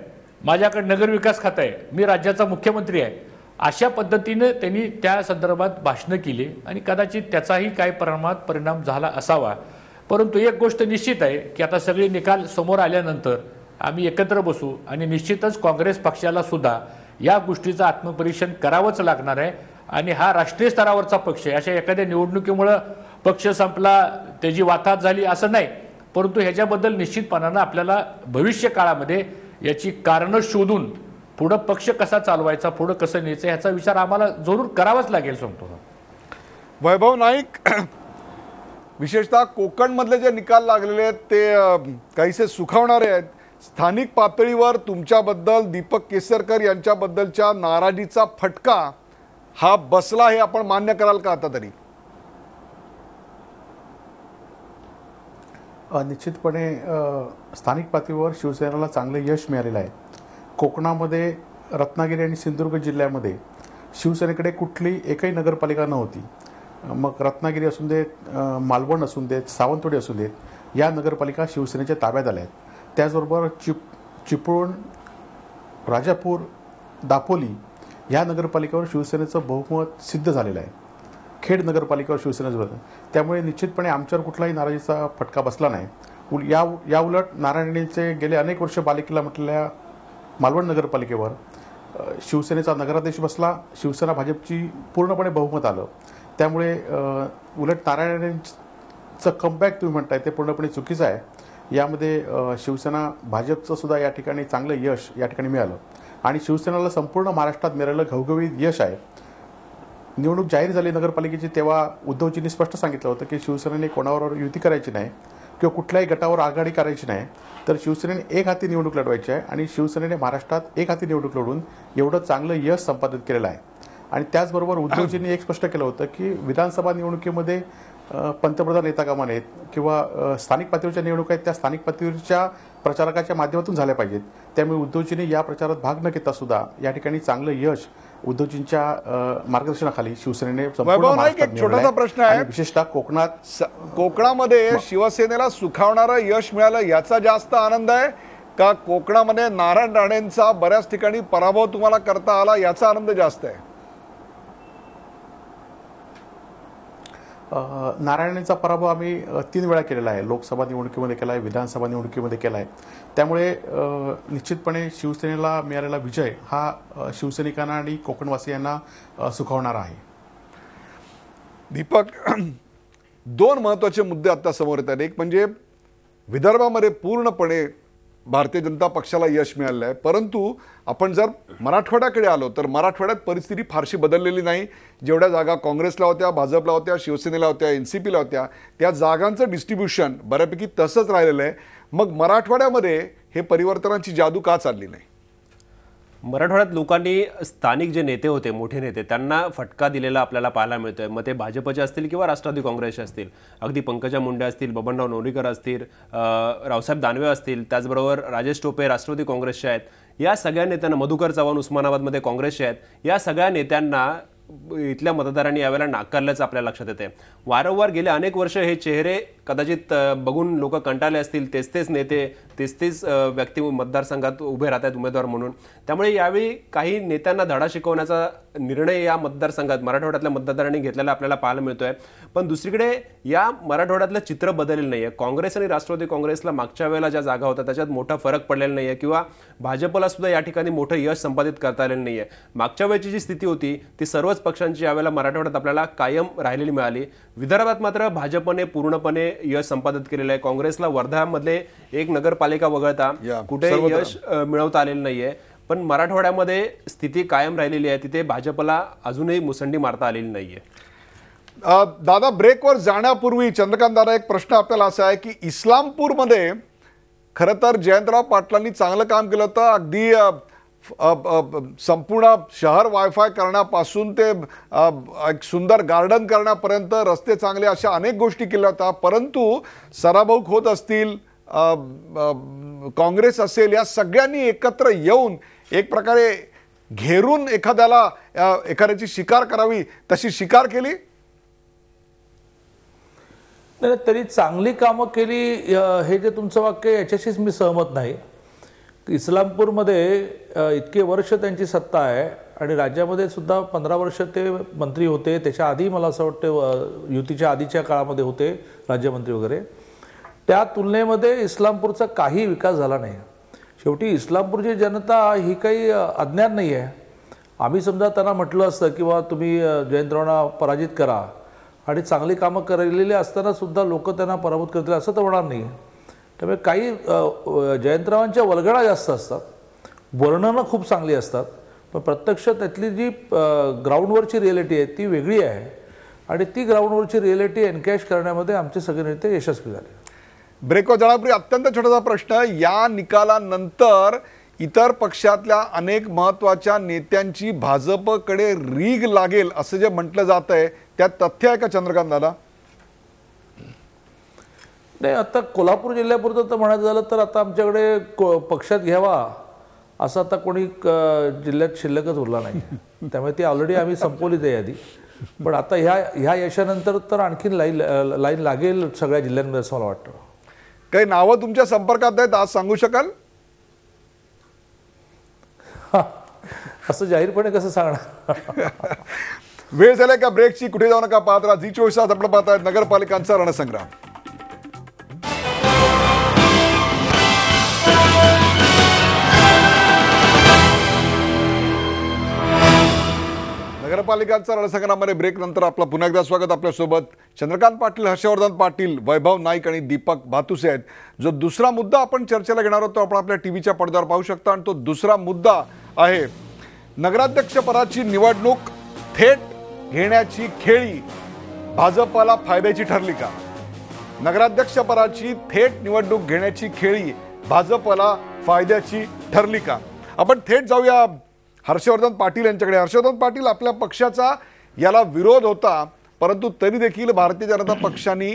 माझ्याकडे नगरविकास खातं आहे मी राज्याचा मुख्यमंत्री आहे अशा पद्धतीनं त्यांनी त्या संदर्भात भाषणं केली आणि कदाचित त्याचाही काही प्रमाणात परिणाम झाला असावा परंतु एक गोष्ट निश्चित आहे की आता सगळे निकाल समोर आल्यानंतर आम्ही एकत्र बसू आणि निश्चितच काँग्रेस पक्षाला सुद्धा या गोष्टीचं आत्मपरीक्षण करावंच लागणार आहे आणि हा राष्ट्रीय स्तरावरचा पक्ष आहे अशा एखाद्या निवडणुकीमुळं पक्ष संपला त्याची वाताहत झाली असं नाही परंतु ह्याच्याबद्दल निश्चितपणानं आपल्याला भविष्य काळामध्ये याची कारणं शोधून पुढं पक्ष कसा चालवायचा पुढं कसं न्यायचं ह्याचा विचार आम्हाला जरूर करावाच लागेल सांगतो वैभव नाईक [CLEARS THROAT] विशेषतः कोकणमधले जे निकाल लागलेले आहेत ते काहीसे सुखावणारे आहेत स्थानिक पातळीवर तुमच्याबद्दल दीपक केसरकर यांच्याबद्दलच्या नाराजीचा फटका हा बसला हे आपण मान्य कराल का आता तरी निश्चितपणे स्थानिक पातळीवर शिवसेनेला चांगलं यश मिळालेलं आहे कोकणामध्ये रत्नागिरी आणि सिंधुदुर्ग जिल्ह्यामध्ये शिवसेनेकडे कुठली एकही नगरपालिका नव्हती मग रत्नागिरी असून देत मालवण असून देत सावंतवाडी असून देत या नगरपालिका शिवसेनेच्या ताब्यात आल्या आहेत त्याचबरोबर चिप चिपळूण राजापूर दापोली या नगरपालिकेवर शिवसेनेचं बहुमत सिद्ध झालेलं आहे खेड नगरपालिकेवर शिवसेनेचं त्यामुळे निश्चितपणे आमच्यावर कुठलाही नाराजीचा फटका बसला नाही या या उलट नारायणचे गेले अनेक वर्ष बालिकेला म्हटलेल्या मालवण नगरपालिकेवर शिवसेनेचा नगराध्यक्ष बसला शिवसेना भाजपची पूर्णपणे बहुमत आलं त्यामुळे उलट नारायणचं कमबॅक तुम्ही म्हणताय ते पूर्णपणे चुकीचं आहे यामध्ये शिवसेना भाजपचं सुद्धा या ठिकाणी चांगलं यश या ठिकाणी मिळालं आणि शिवसेनेला संपूर्ण महाराष्ट्रात मिळालं घवघवीत यश आहे निवडणूक जाहीर झाली नगरपालिकेची तेव्हा उद्धवजींनी स्पष्ट सांगितलं होतं की शिवसेनेने कोणावर युती करायची नाही किंवा कुठल्याही गटावर आघाडी करायची नाही तर शिवसेनेने एक हाती निवडणूक लढवायची आहे आणि शिवसेनेने महाराष्ट्रात एक हाती निवडणूक लढून एवढं चांगलं यश संपादित केलेलं आहे आणि त्याचबरोबर उद्धवजींनी एक स्पष्ट केलं होतं की विधानसभा निवडणुकीमध्ये पंतप्रधान नेता कामा नाहीत किंवा स्थानिक पातळीच्या निवडणुका आहेत त्या स्थानिक पातळीवरच्या प्रचारकाच्या माध्यमातून झाल्या पाहिजेत त्यामुळे उद्धवजींनी या प्रचारात भाग न घेता सुद्धा या ठिकाणी चांगलं यश उद्धवजींच्या मार्गदर्शनाखाली शिवसेनेने एक छोटासा प्रश्न आहे विशेषतः कोकणात कोकणामध्ये शिवसेनेला सुखावणारं यश मिळालं याचा जास्त आनंद आहे का कोकणामध्ये नारायण राणेंचा बऱ्याच ठिकाणी पराभव तुम्हाला करता आला याचा आनंद जास्त आहे नारायणचा पराभव आम्ही तीन वेळा केलेला आहे लोकसभा निवडणुकीमध्ये केला आहे विधानसभा निवडणुकीमध्ये केला आहे त्यामुळे निश्चितपणे शिवसेनेला मिळालेला विजय हा शिवसैनिकांना आणि कोकणवासियांना सुखावणारा आहे दीपक दोन महत्त्वाचे मुद्दे आता समोर येतात एक म्हणजे विदर्भामध्ये पूर्णपणे भारतीय जनता पक्षाला यश मिळालं आहे परंतु आपण जर मराठवाड्याकडे आलो तर मराठवाड्यात परिस्थिती फारशी बदललेली नाही जेवढ्या जागा काँग्रेसला होत्या भाजपला होत्या शिवसेनेला होत्या एन सी पीला होत्या त्या जागांचं डिस्ट्रीब्युशन बऱ्यापैकी तसंच राहिलेलं आहे मग मराठवाड्यामध्ये हे परिवर्तनाची जादू का चालली नाही मराठवाड्यात लोकांनी स्थानिक जे नेते होते मोठे नेते त्यांना फटका दिलेला आपल्याला पाहायला मिळतोय मग ते भाजपचे असतील किंवा राष्ट्रवादी काँग्रेसचे असतील अगदी पंकजा मुंडे असतील बबनराव नवरीकर असतील रावसाहेब दानवे असतील त्याचबरोबर राजेश टोपे राष्ट्रवादी काँग्रेसचे आहेत या सगळ्या नेत्यांना मधुकर चव्हाण उस्मानाबादमध्ये काँग्रेसचे आहेत या सगळ्या नेत्यांना इथल्या मतदारांनी यावेळेला नाकारल्याचं आपल्या लक्षात येते वारंवार गेले अनेक वर्ष हे चेहरे कदाचित बघून लोक कंटाळले असतील तेच तेच नेते तेच तेच व्यक्ती मतदारसंघात उभे राहत आहेत उमेदवार म्हणून त्यामुळे यावेळी काही नेत्यांना धडा शिकवण्याचा निर्णय या मतदारसंघात मराठवाड्यातल्या मतदारांनी घेतलेला आपल्याला पाहायला मिळतोय पण दुसरीकडे या मराठवाड्यातलं चित्र बदललेलं नाही आहे काँग्रेस आणि राष्ट्रवादी काँग्रेसला मागच्या वेळेला ज्या जागा होत्या त्याच्यात मोठा फरक पडलेला नाही आहे किंवा भाजपला सुद्धा या ठिकाणी मोठं यश संपादित करता आलेलं नाही आहे मागच्या वेळेची जी स्थिती होती ती सर्वच पक्षांची यावेळेला मराठवाड्यात आपल्याला कायम राहिलेली मिळाली विदर्भात मात्र भाजपने पूर्णपणे यश संपादित केलेलं आहे काँग्रेसला वर्ध्यामधले एक नगरपालिका महापालिका वगळता कुठे यश मिळवता आलेलं नाहीये पण मराठवाड्यामध्ये स्थिती कायम राहिलेली आहे तिथे भाजपला अजूनही मुसंडी मारता आलेली नाहीये दादा ब्रेकवर जाण्यापूर्वी चंद्रकांत दादा एक प्रश्न आपल्याला असा आहे की मध्ये खरं तर जयंतराव पाटलांनी चांगलं काम केलं होतं अगदी संपूर्ण शहर वायफाय करण्यापासून ते एक सुंदर गार्डन करण्यापर्यंत रस्ते चांगले अशा अनेक गोष्टी केल्या होत्या परंतु सराभाऊक होत असतील काँग्रेस असेल या सगळ्यांनी एकत्र येऊन एक प्रकारे घेरून एखाद्याला एखाद्याची शिकार करावी तशी शिकार केली नाही तरी चांगली कामं केली हे जे तुमचं वाक्य याच्याशीच मी सहमत नाही इस्लामपूरमध्ये इतके वर्ष त्यांची सत्ता आहे आणि राज्यामध्ये सुद्धा पंधरा वर्ष ते मंत्री होते त्याच्या आधी मला असं वाटतं युतीच्या आधीच्या काळामध्ये होते राज्यमंत्री वगैरे त्या तुलनेमध्ये इस्लामपूरचा काही विकास झाला नाही शेवटी इस्लामपूरची जनता ही काही अज्ञान नाही आहे आम्ही समजा त्यांना म्हटलं असतं किंवा तुम्ही जयंतरावांना पराजित करा आणि चांगली कामं करलेली असतानासुद्धा लोक त्यांना पराभूत करतील असं तर होणार नाही त्यामुळे काही जयंतरावांच्या वलगडा जास्त असतात वर्णनं खूप चांगली असतात पण प्रत्यक्ष त्यातली जी ग्राउंडवरची रिॲलिटी आहे ती वेगळी आहे आणि ती ग्राउंडवरची रिॲलिटी एनकॅश करण्यामध्ये आमचे सगळे नेते यशस्वी झाले ब्रेकवर जाण्यापूर्वी अत्यंत छोटासा प्रश्न या निकालानंतर इतर पक्षातल्या अनेक महत्त्वाच्या नेत्यांची भाजपकडे रीग लागेल असं जे म्हटलं जात आहे त्यात तथ्य आहे का चंद्रकांत दादा नाही आता कोल्हापूर जिल्ह्यापुरतं तर म्हणायचं झालं तर आता आमच्याकडे पक्षात घ्यावा असं आता कोणी जिल्ह्यात शिल्लकच उरला नाही [LAUGHS] त्यामुळे ती ऑलरेडी आम्ही संपवलीच आहे आधी पण आता ह्या ह्या यशानंतर तर आणखीन लाईन लाईन लागेल सगळ्या जिल्ह्यांमध्ये असं मला वाटतं काही नावं तुमच्या संपर्कात आहेत आज सांगू शकाल असं जाहीरपणे कसं सांगणार [LAUGHS] वेळ झालाय का ब्रेकची कुठे जाऊ नका पाहत राहा जी चोवीस आज आपण पाहत नगरपालिकांचा रणसंग्राम नगरपालिकांचा रणसंग्रामध्ये ब्रेक नंतर आपलं पुन्हा एकदा स्वागत आपल्यासोबत चंद्रकांत पाटील हर्षवर्धन पाटील वैभव नाईक आणि दीपक भातुसे आहेत जो दुसरा मुद्दा आपण चर्चेला घेणार आहोत तो आपण आपल्या टी व्हीच्या पडद्यावर पाहू शकता आणि तो दुसरा मुद्दा आहे नगराध्यक्षपदाची निवडणूक थेट घेण्याची खेळी भाजपला फायद्याची ठरली का पदाची थेट निवडणूक घेण्याची खेळी भाजपला फायद्याची ठरली का आपण थेट जाऊया हर्षवर्धन पाटील यांच्याकडे हर्षवर्धन पाटील आपल्या पक्षाचा याला विरोध होता परंतु तरी देखील भारतीय जनता पक्षाने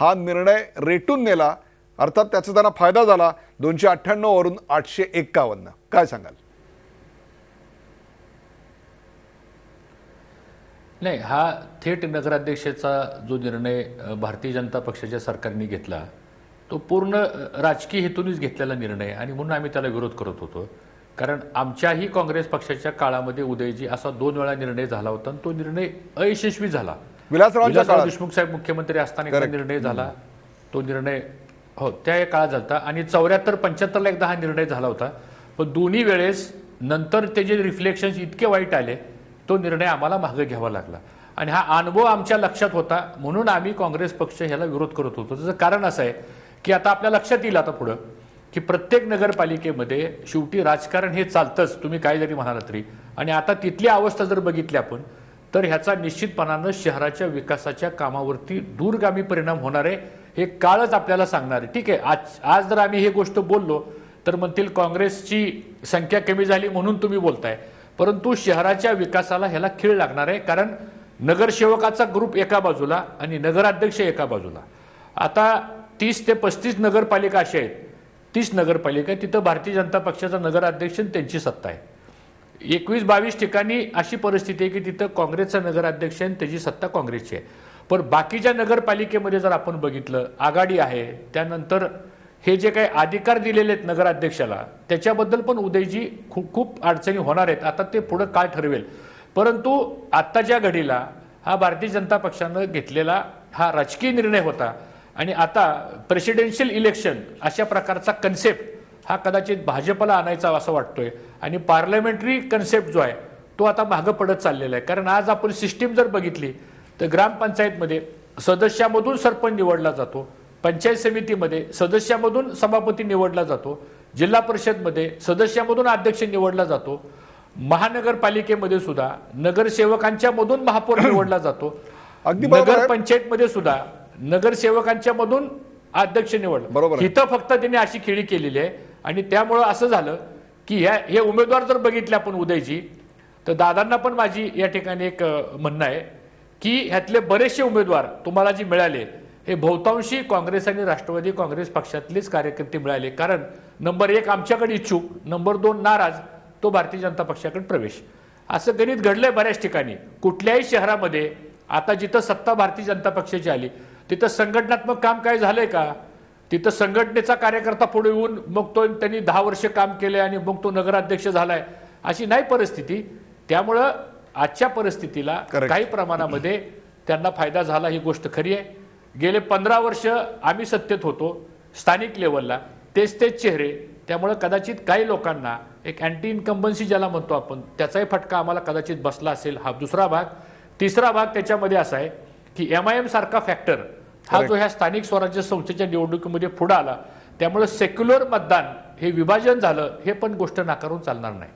हा निर्णय रेटून नेला अर्थात त्याचा त्यांना फायदा झाला दोनशे अठ्ठ्याण्णव वरून आठशे एक्कावन्न काय सांगाल नाही हा थेट नगराध्यक्षाचा जो निर्णय भारतीय जनता पक्षाच्या सरकारने घेतला तो पूर्ण राजकीय हेतूनच घेतलेला निर्णय आणि म्हणून आम्ही त्याला विरोध करत होतो कारण आमच्याही काँग्रेस पक्षाच्या काळामध्ये उदयजी असा दोन वेळा निर्णय झाला होता आणि तो निर्णय अयशस्वी झाला विलासराव देशमुख साहेब मुख्यमंत्री असताना निर्णय झाला तो निर्णय हो त्या काळात झाला आणि चौऱ्याहत्तर पंच्याहत्तरला एकदा हा निर्णय झाला होता पण दोन्ही वेळेस नंतर ते जे इतके वाईट आले तो निर्णय आम्हाला मागे घ्यावा लागला आणि हा अनुभव आमच्या लक्षात होता म्हणून आम्ही काँग्रेस पक्ष ह्याला विरोध करत होतो त्याचं कारण असं आहे की आता आपल्या लक्षात येईल आता पुढं की प्रत्येक नगरपालिकेमध्ये शेवटी राजकारण हे चालतंच तुम्ही काय जरी म्हणाला तरी आणि आता तिथली अवस्था जर बघितली आपण तर ह्याचा निश्चितपणानं शहराच्या विकासाच्या कामावरती दूरगामी परिणाम होणार आहे हे काळच आपल्याला सांगणार आहे ठीक आहे आज आज जर आम्ही हे गोष्ट बोललो तर म्हणतील काँग्रेसची संख्या कमी झाली म्हणून तुम्ही बोलताय परंतु शहराच्या विकासाला ह्याला खीळ लागणार आहे कारण नगरसेवकाचा ग्रुप एका बाजूला आणि नगराध्यक्ष एका बाजूला आता तीस ते पस्तीस नगरपालिका अशा आहेत तीस नगरपालिका तिथं भारतीय जनता पक्षाचा नगराध्यक्ष त्यांची सत्ता आहे एकवीस बावीस ठिकाणी अशी परिस्थिती आहे की तिथं काँग्रेसचा नगराध्यक्ष आणि त्याची सत्ता काँग्रेसची आहे पण बाकीच्या नगरपालिकेमध्ये जर आपण बघितलं आघाडी आहे त्यानंतर हे जे काही अधिकार दिलेले आहेत नगराध्यक्षाला त्याच्याबद्दल पण उदयजी खूप खूप अडचणी होणार आहेत आता ते पुढं काय ठरवेल परंतु आत्ताच्या घडीला हा भारतीय जनता पक्षानं घेतलेला हा राजकीय निर्णय होता आणि आता प्रेसिडेन्शियल इलेक्शन अशा प्रकारचा कन्सेप्ट हा कदाचित भाजपला आणायचा असं वाटतोय आणि पार्लमेंटरी कन्सेप्ट जो आहे तो आता मागं पडत चाललेला आहे कारण आज आपण सिस्टीम जर बघितली तर ग्रामपंचायतमध्ये सदस्यामधून सरपंच निवडला जातो पंचायत समितीमध्ये सदस्यामधून सभापती निवडला जातो जिल्हा परिषदमध्ये सदस्यामधून अध्यक्ष निवडला जातो महानगरपालिकेमध्ये सुद्धा नगरसेवकांच्या मधून महापौर निवडला जातो नगरपंचायतमध्ये सुद्धा नगरसेवकांच्या मधून अध्यक्ष निवड बरोबर इथं फक्त त्यांनी अशी खेळी केलेली आहे आणि त्यामुळं असं झालं की ह्या हे उमेदवार जर बघितले आपण उदयजी तर दादांना पण माझी या ठिकाणी एक म्हणणं आहे की ह्यातले बरेचसे उमेदवार तुम्हाला जे मिळाले हे बहुतांशी काँग्रेस आणि राष्ट्रवादी काँग्रेस पक्षातलेच कार्यकर्ते मिळाले कारण नंबर एक आमच्याकडे इच्छुक नंबर दोन नाराज तो भारतीय जनता पक्षाकडे प्रवेश असं गणित घडलंय बऱ्याच ठिकाणी कुठल्याही शहरामध्ये आता जिथं सत्ता भारतीय जनता पक्षाची आली तिथं संघटनात्मक काम काय झालंय का तिथं संघटनेचा कार्यकर्ता पुढे येऊन मग तो त्यांनी दहा वर्ष काम केले आणि मग तो नगराध्यक्ष झालाय अशी नाही परिस्थिती त्यामुळं आजच्या परिस्थितीला काही प्रमाणामध्ये त्यांना फायदा झाला ही गोष्ट खरी आहे गेले पंधरा वर्ष आम्ही सत्तेत होतो स्थानिक लेवलला तेच तेच चेहरे त्यामुळं कदाचित काही लोकांना एक अँटी इन्कम्बन्सी ज्याला म्हणतो आपण त्याचाही फटका आम्हाला कदाचित बसला असेल हा दुसरा भाग तिसरा भाग त्याच्यामध्ये असा आहे की एम आय सारखा फॅक्टर हा जो ह्या स्थानिक स्वराज्य संस्थेच्या निवडणुकीमध्ये पुढे आला त्यामुळे सेक्युलर मतदान हे विभाजन झालं हे पण गोष्ट नाकारून चालणार नाही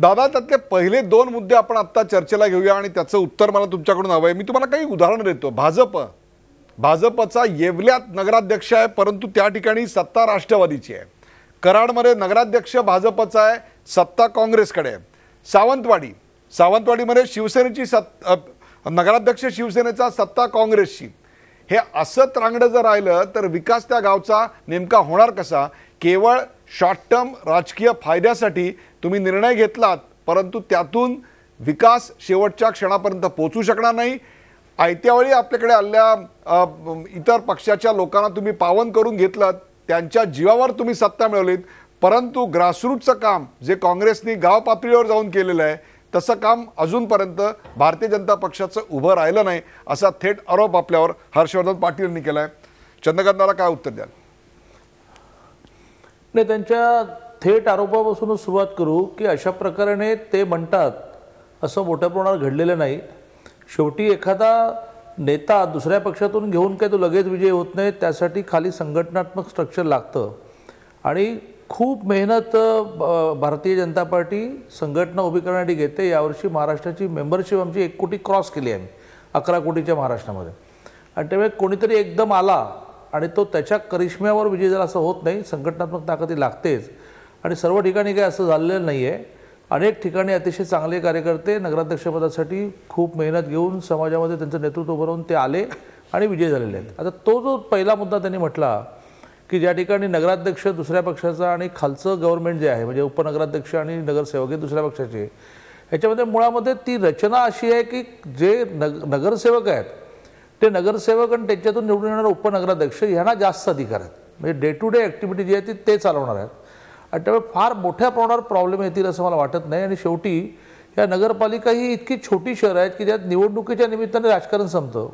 दादा त्यातले पहिले दोन मुद्दे आपण आता चर्चेला घेऊया आणि त्याचं उत्तर मला तुमच्याकडून हवं मी तुम्हाला काही उदाहरण देतो भाजप भाजपचा येवल्यात नगराध्यक्ष आहे परंतु त्या ठिकाणी सत्ता राष्ट्रवादीची आहे कराडमध्ये नगराध्यक्ष भाजपचा आहे सत्ता काँग्रेसकडे आहे सावंतवाडी सावंतवाडीमध्ये शिवसेनेची सत् नगराध्यक्ष शिवसेनेचा सत्ता काँग्रेसची हे असं त्रांगडं जर राहिलं तर विकास त्या गावचा नेमका होणार कसा केवळ शॉर्ट टर्म राजकीय फायद्यासाठी तुम्ही निर्णय घेतलात परंतु त्यातून विकास शेवटच्या क्षणापर्यंत पोचू शकणार नाही आयत्यावेळी आपल्याकडे आलेल्या इतर पक्षाच्या लोकांना तुम्ही पावन करून घेतलं त्यांच्या जीवावर तुम्ही सत्ता मिळवलीत परंतु ग्रासरूटचं काम जे काँग्रेसनी गाव पातळीवर जाऊन केलेलं आहे तसं काम अजूनपर्यंत भारतीय जनता पक्षाचं उभं राहिलं नाही असा थेट आरोप आपल्यावर हर्षवर्धन पाटील यांनी केला आहे चंद्रकांताला काय उत्तर द्याल नाही त्यांच्या थेट आरोपापासूनच सुरुवात करू की अशा प्रकारे ते म्हणतात असं मोठ्या प्रमाणावर घडलेलं नाही शेवटी एखादा नेता दुसऱ्या पक्षातून घेऊन काय तो लगेच विजय होत नाही त्यासाठी खाली संघटनात्मक स्ट्रक्चर लागतं आणि खूप मेहनत भारतीय जनता पार्टी संघटना उभी करण्यासाठी घेते यावर्षी महाराष्ट्राची मेंबरशिप आमची एक कोटी क्रॉस केली आहे अकरा कोटीच्या महाराष्ट्रामध्ये आणि त्यामुळे कोणीतरी एकदम आला आणि तो त्याच्या करिश्म्यावर विजय झाला असं होत नाही संघटनात्मक ताकदी लागतेच आणि सर्व ठिकाणी काय असं झालेलं नाही आहे अनेक ठिकाणी अतिशय चांगले कार्यकर्ते नगराध्यक्षपदासाठी खूप मेहनत घेऊन समाजामध्ये त्यांचं नेतृत्व करून ते आले आणि विजय झालेले आहेत आता तो जो पहिला मुद्दा त्यांनी म्हटला की ज्या ठिकाणी नगराध्यक्ष दुसऱ्या पक्षाचा आणि खालचं गव्हर्नमेंट जे आहे म्हणजे उपनगराध्यक्ष आणि नगरसेवक हे दुसऱ्या पक्षाचे ह्याच्यामध्ये मुळामध्ये ती रचना अशी आहे की जे नग नगरसेवक आहेत ते नगरसेवक आणि त्यांच्यातून निवडून येणारे उपनगराध्यक्ष यांना जास्त अधिकार आहेत म्हणजे डे टू डे ॲक्टिव्हिटी जी आहे ती ते चालवणार आहेत आणि त्यामुळे फार मोठ्या प्रमाणावर प्रॉब्लेम येतील असं मला वाटत नाही आणि शेवटी या नगरपालिका ही इतकी छोटी शहरं आहेत की ज्यात निवडणुकीच्या निमित्ताने राजकारण संपतं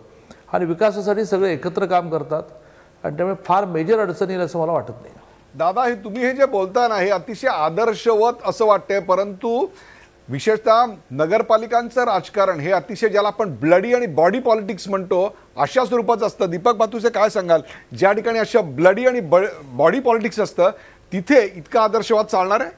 आणि विकासासाठी सगळे एकत्र काम करतात आणि त्यामुळे फार मेजर अडचण येईल असं मला वाटत नाही दादा हे तुम्ही हे जे बोलताना हे अतिशय आदर्शवत असं वाटतंय परंतु विशेषतः नगरपालिकांचं राजकारण हे अतिशय ज्याला आपण ब्लडी आणि बॉडी पॉलिटिक्स म्हणतो अशा स्वरूपाचं असतं दीपक बातूचे काय सांगाल ज्या ठिकाणी अशा ब्लडी आणि बॉडी पॉलिटिक्स असतं तिथे इतका आदर्शवाद चालणार आहे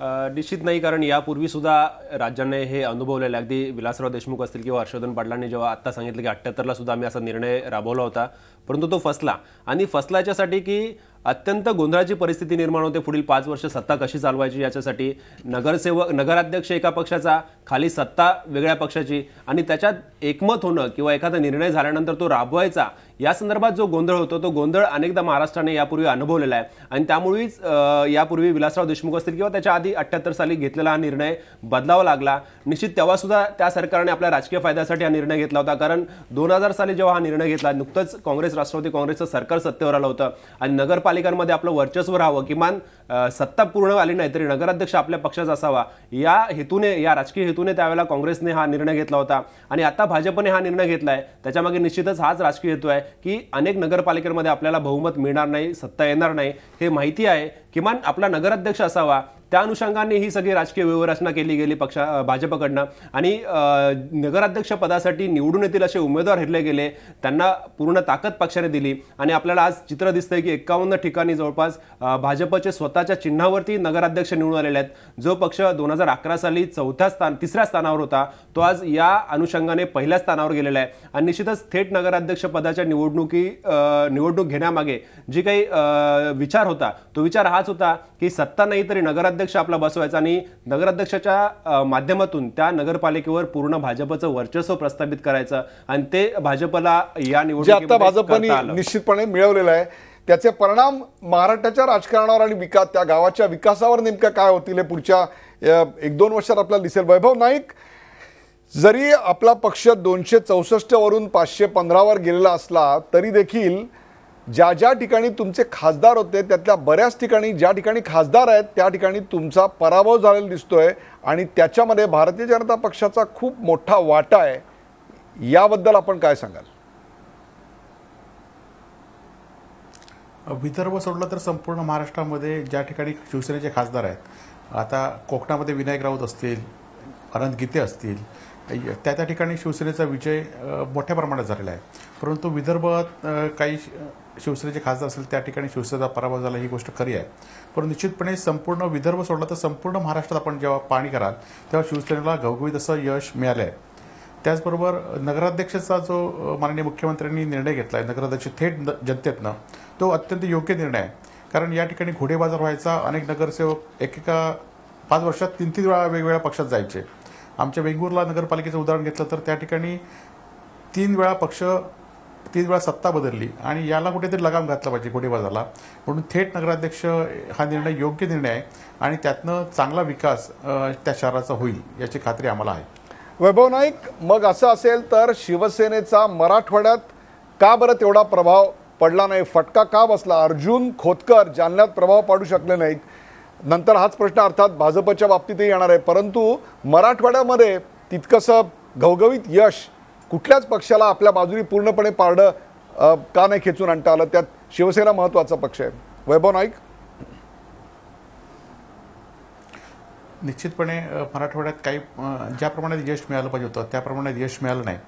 निश्चित नाही कारण यापूर्वीसुद्धा राज्याने हे अनुभवलेलं अगदी विलासराव देशमुख असतील किंवा हर्षवर्धन पाटलांनी जेव्हा आत्ता सांगितलं की अठ्ठ्याहत्तरला सुद्धा आम्ही असा निर्णय राबवला होता परंतु तो फसला आणि फसल्याच्यासाठी की अत्यंत गोंधळाची परिस्थिती निर्माण होते पुढील पाच वर्ष सत्ता कशी चालवायची याच्यासाठी नगरसेवक नगराध्यक्ष एका पक्षाचा खाली सत्ता वेगळ्या पक्षाची आणि त्याच्यात एकमत होणं किंवा एखादा निर्णय झाल्यानंतर तो राबवायचा या संदर्भात जो गोंधळ होतो तो गोंधळ अनेकदा महाराष्ट्राने यापूर्वी अनुभवलेला आहे आणि त्यामुळेच यापूर्वी विलासराव देशमुख असतील किंवा त्याच्या आधी अठ्ठ्याहत्तर साली घेतलेला हा निर्णय बदलावा लागला निश्चित तेव्हासुद्धा त्या सरकारने आपल्या राजकीय फायद्यासाठी हा निर्णय घेतला होता कारण दोन हजार साली जेव्हा हा निर्णय घेतला नुकतंच काँग्रेस राष्ट्रवादी काँग्रेसचं सरकार सत्तेवर आलं होतं आणि नगरपालिका महापालिकांमध्ये आपलं वर्चस्व राहावं किमान सत्ता पूर्ण आली नाही तरी नगराध्यक्ष आपल्या पक्षाचा असावा या हेतूने या राजकीय हेतूने त्यावेळेला काँग्रेसने हा निर्णय घेतला होता आणि आता भाजपने हा निर्णय घेतला आहे त्याच्यामागे निश्चितच हाच राजकीय हेतू आहे की अनेक नगरपालिकांमध्ये आपल्याला बहुमत मिळणार नाही सत्ता येणार नाही हे माहिती आहे किमान आपला नगराध्यक्ष असावा त्या अनुषंगाने ही सगळी राजकीय व्यवहारचना केली गेली पक्षा भाजपकडनं आणि नगराध्यक्षपदासाठी पदासाठी निवडून येतील असे उमेदवार हेरले गेले त्यांना पूर्ण ताकद पक्षाने दिली आणि आपल्याला आज चित्र दिसतंय की एकावन्न ठिकाणी जवळपास भाजपचे स्वतःच्या चिन्हावरती नगराध्यक्ष निवडून आलेले आहेत जो पक्ष दोन हजार अकरा साली चौथ्या स्थान तिसऱ्या स्थानावर होता तो आज या अनुषंगाने पहिल्या स्थानावर गेलेला आहे आणि निश्चितच थेट नगराध्यक्षपदाच्या निवडणुकी निवडणूक घेण्यामागे जी काही विचार होता तो विचार हाच होता की सत्ता नाही तरी नगर नगराध्यक्ष आपला बसवायचा आणि नगराध्यक्षाच्या माध्यमातून त्या नगरपालिकेवर पूर्ण भाजपचं वर्चस्व प्रस्थापित करायचं आणि ते भाजपला या निवडणुकीत निश्चितपणे मिळवलेलं आहे त्याचे परिणाम महाराष्ट्राच्या राजकारणावर आणि विकास त्या गावाच्या विकासावर नेमका काय होतील हे पुढच्या एक दोन वर्षात आपल्याला दिसेल वैभव नाईक जरी आपला पक्ष दोनशे चौसष्टवरून पाचशे पंधरावर गेलेला असला तरी देखील ज्या ज्या ठिकाणी तुमचे खासदार होते त्यातल्या बऱ्याच ठिकाणी ज्या ठिकाणी खासदार आहेत त्या ठिकाणी तुमचा पराभव झालेला दिसतोय आणि त्याच्यामध्ये भारतीय जनता पक्षाचा खूप मोठा वाटा आहे याबद्दल आपण काय सांगाल विदर्भ सोडला तर संपूर्ण महाराष्ट्रामध्ये ज्या ठिकाणी शिवसेनेचे खासदार आहेत आता कोकणामध्ये विनायक राऊत असतील अनंत गीते असतील त्या त्या ठिकाणी शिवसेनेचा विजय मोठ्या प्रमाणात झालेला आहे परंतु विदर्भात काही शिवसेनेचे खासदार असेल त्या ठिकाणी शिवसेनेचा पराभव झाला ही गोष्ट खरी आहे पण निश्चितपणे संपूर्ण विदर्भ सोडला तर संपूर्ण महाराष्ट्रात आपण जेव्हा पाणी कराल तेव्हा शिवसेनेला घवघवीत असं यश मिळालं आहे त्याचबरोबर नगराध्यक्षाचा जो माननीय मुख्यमंत्र्यांनी निर्णय घेतला आहे नगराध्यक्ष थेट जनतेतनं तो अत्यंत योग्य निर्णय आहे कारण या ठिकाणी घोडेबाजार व्हायचा अनेक नगरसेवक एकेका पाच वर्षात तीन तीन वेळा वेगवेगळ्या पक्षात जायचे आमच्या वेंगुर्ला नगरपालिकेचं उदाहरण घेतलं तर त्या ठिकाणी तीन वेळा पक्ष तीन वेळा सत्ता बदलली आणि याला कुठेतरी लगाम घातला पाहिजे घोडेबाजाला म्हणून थेट नगराध्यक्ष हा निर्णय योग्य निर्णय आहे आणि त्यातनं चांगला विकास त्या शहराचा होईल याची खात्री आम्हाला आहे वैभव नाईक मग असं असेल तर शिवसेनेचा मराठवाड्यात का बरं तेवढा प्रभाव पडला नाही फटका का बसला अर्जुन खोतकर जालन्यात प्रभाव पाडू शकले नाहीत नंतर हाच प्रश्न अर्थात भाजपच्या बाबतीतही येणार आहे परंतु मराठवाड्यामध्ये तितकंसं घवघवीत यश कुठल्याच पक्षाला आपल्या बाजूने पूर्णपणे पारडं का नाही खेचून आणता आलं त्यात शिवसेना महत्त्वाचा पक्ष आहे वैभव नाईक निश्चितपणे मराठवाड्यात काही ज्या प्रमाणात यश मिळालं पाहिजे होतं त्याप्रमाणे यश मिळालं नाही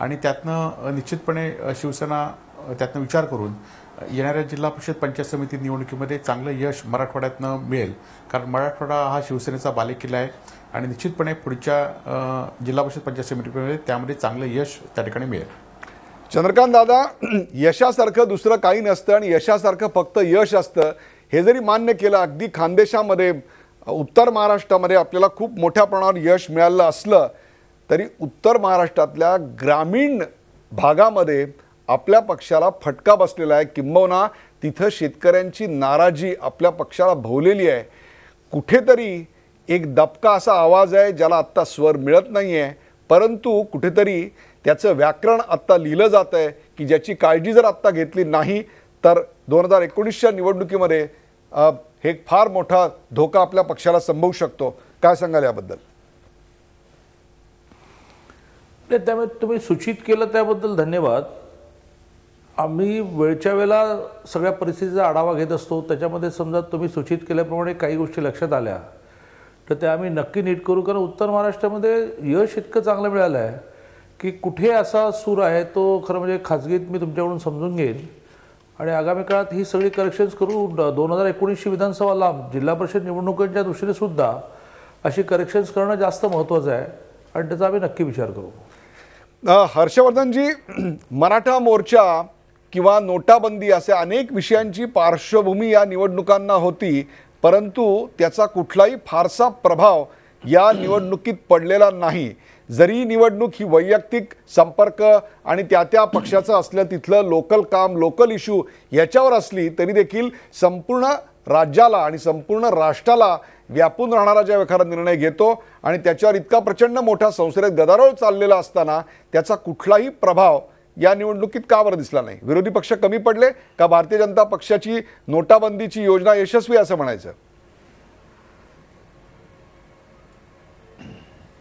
आणि त्यातनं निश्चितपणे शिवसेना त्यातनं विचार करून येणाऱ्या जिल्हा परिषद पंचायत समिती निवडणुकीमध्ये चांगलं यश मराठवाड्यातनं मिळेल कारण मराठवाडा हा शिवसेनेचा बालेकिल्ला आहे आणि निश्चितपणे पुढच्या जिल्हा परिषद पंचायत समितीमध्ये त्यामध्ये चांगलं यश त्या ठिकाणी मिळेल चंद्रकांत दादा [CLEARS THROAT] यशासारखं दुसरं काही नसतं आणि यशासारखं फक्त यश असतं हे जरी मान्य केलं अगदी खानदेशामध्ये उत्तर महाराष्ट्रामध्ये आपल्याला खूप मोठ्या प्रमाणावर यश मिळालं असलं तरी उत्तर महाराष्ट्रातल्या ग्रामीण भागामध्ये आपल्या पक्षाला फटका बसलेला आहे किंबहुना तिथं शेतकऱ्यांची नाराजी आपल्या पक्षाला भोवलेली आहे कुठेतरी एक दबका असा आवाज आहे ज्याला आत्ता स्वर मिळत नाही आहे परंतु कुठेतरी त्याचं व्याकरण आत्ता लिहिलं जात आहे की ज्याची काळजी जर आत्ता घेतली नाही तर दोन हजार एकोणीसच्या निवडणुकीमध्ये हे फार मोठा धोका आपल्या पक्षाला संभवू शकतो काय सांगाल याबद्दल त्यामुळे तुम्ही सूचित केलं त्याबद्दल धन्यवाद आम्ही वेळच्या वेळेला सगळ्या परिस्थितीचा आढावा घेत असतो त्याच्यामध्ये समजा तुम्ही सूचित केल्याप्रमाणे काही गोष्टी लक्षात आल्या तर ते आम्ही नक्की नीट करू कारण उत्तर महाराष्ट्रामध्ये यश इतकं चांगलं मिळालं आहे की कुठे असा सूर आहे तो खरं म्हणजे खाजगीत मी तुमच्याकडून समजून घेईन आणि आगामी काळात ही सगळी करेक्शन्स करू दोन हजार एकोणीसशे विधानसभा लांब जिल्हा परिषद निवडणुकांच्या दृष्टीने सुद्धा अशी करेक्शन्स करणं जास्त महत्त्वाचं आहे आणि त्याचा आम्ही नक्की विचार करू हर्षवर्धनजी [CLEARS THROAT] मराठा मोर्चा किंवा नोटाबंदी असे अनेक विषयांची पार्श्वभूमी या निवडणुकांना होती परंतु त्याचा कुठलाही फारसा प्रभाव या निवडणुकीत पडलेला नाही जरी निवडणूक ही वैयक्तिक संपर्क आणि त्या त्या पक्षाचं असलं तिथलं लोकल काम लोकल इश्यू याच्यावर असली तरी देखील संपूर्ण राज्याला आणि संपूर्ण राष्ट्राला व्यापून राहणारा ज्या एखादा निर्णय घेतो आणि त्याच्यावर इतका प्रचंड मोठा संसदेत गदारोळ चाललेला असताना त्याचा कुठलाही प्रभाव या निवडणुकीत का बरं दिसला नाही विरोधी पक्ष कमी पडले का भारतीय जनता पक्षाची नोटाबंदीची योजना यशस्वी असं म्हणायचं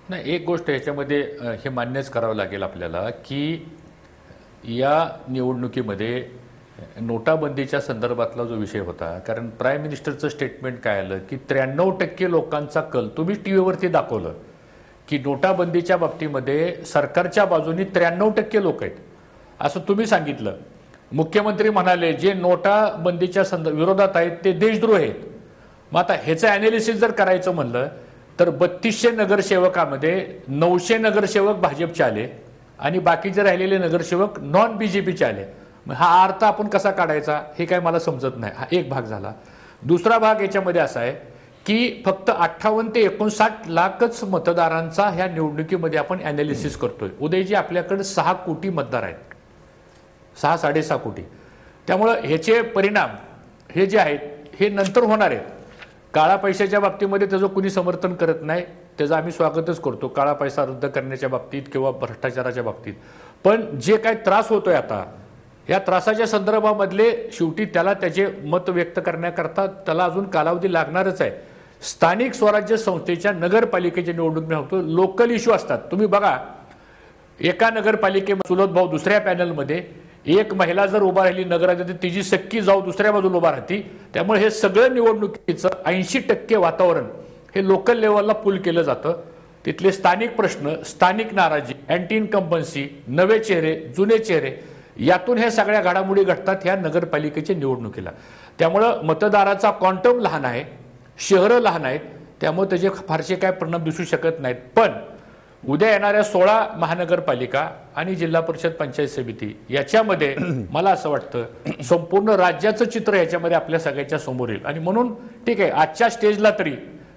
नाही एक गोष्ट याच्यामध्ये हे मान्यच करावं लागेल आपल्याला की या निवडणुकीमध्ये नोटाबंदीच्या संदर्भातला जो विषय होता कारण प्राईम मिनिस्टरचं स्टेटमेंट काय आलं की त्र्याण्णव टक्के लोकांचा कल तुम्ही टी व्हीवरती दाखवलं की नोटाबंदीच्या बाबतीमध्ये सरकारच्या बाजूनी त्र्याण्णव टक्के लोक आहेत असं तुम्ही सांगितलं मुख्यमंत्री म्हणाले जे नोटाबंदीच्या संद विरोधात आहेत ते देशद्रोह आहेत मग आता ह्याचं ॲनालिसिस जर करायचं म्हणलं तर बत्तीसशे नगरसेवकामध्ये नऊशे नगरसेवक भाजपचे आले आणि बाकीचे राहिलेले नगरसेवक नॉन बी जे पीचे आले मग हा अर्थ आपण कसा काढायचा हे काय मला समजत नाही हा एक भाग झाला दुसरा भाग याच्यामध्ये असा आहे की फक्त अठ्ठावन्न ते एकोणसाठ लाखच मतदारांचा ह्या निवडणुकीमध्ये आपण ॲनालिसिस करतोय उदयजी आपल्याकडे सहा कोटी मतदार आहेत सहा साडेसहा कोटी त्यामुळं ह्याचे परिणाम हे जे आहेत हे नंतर होणार आहेत काळा पैशाच्या बाबतीमध्ये त्याचं कुणी समर्थन करत नाही त्याचं आम्ही स्वागतच करतो काळा पैसा रद्द करण्याच्या बाबतीत किंवा भ्रष्टाचाराच्या बाबतीत पण जे काय त्रास होतोय आता या त्रासाच्या संदर्भामधले शेवटी त्याला त्याचे मत व्यक्त करण्याकरता त्याला अजून कालावधी लागणारच आहे स्थानिक स्वराज्य संस्थेच्या नगरपालिकेच्या निवडणूक मी होतो लोकल इश्यू असतात तुम्ही बघा एका नगरपालिके चुलत भाऊ दुसऱ्या पॅनलमध्ये एक महिला जर उभा राहिली नगराध्यक्ष तिची सक्की जाऊ दुसऱ्या बाजूला उभा राहती त्यामुळे हे सगळं निवडणुकीचं ऐंशी टक्के वातावरण हे लोकल लेवलला पूल केलं जातं तिथले स्थानिक प्रश्न स्थानिक नाराजी अँटी इन्कम्पन्सी नवे चेहरे जुने चेहरे यातून ह्या सगळ्या घडामोडी घडतात ह्या नगरपालिकेच्या निवडणुकीला त्यामुळं मतदाराचा क्वांटम लहान आहे शहरं लहान आहेत त्यामुळे त्याचे फारसे काय परिणाम दिसू शकत नाहीत पण उद्या येणाऱ्या सोळा महानगरपालिका आणि जिल्हा परिषद पंचायत समिती याच्यामध्ये [CLEARS THROAT] मला असं वाटतं संपूर्ण राज्याचं चित्र याच्यामध्ये आपल्या सगळ्यांच्या समोर येईल आणि म्हणून ठीक आहे आजच्या स्टेजला तरी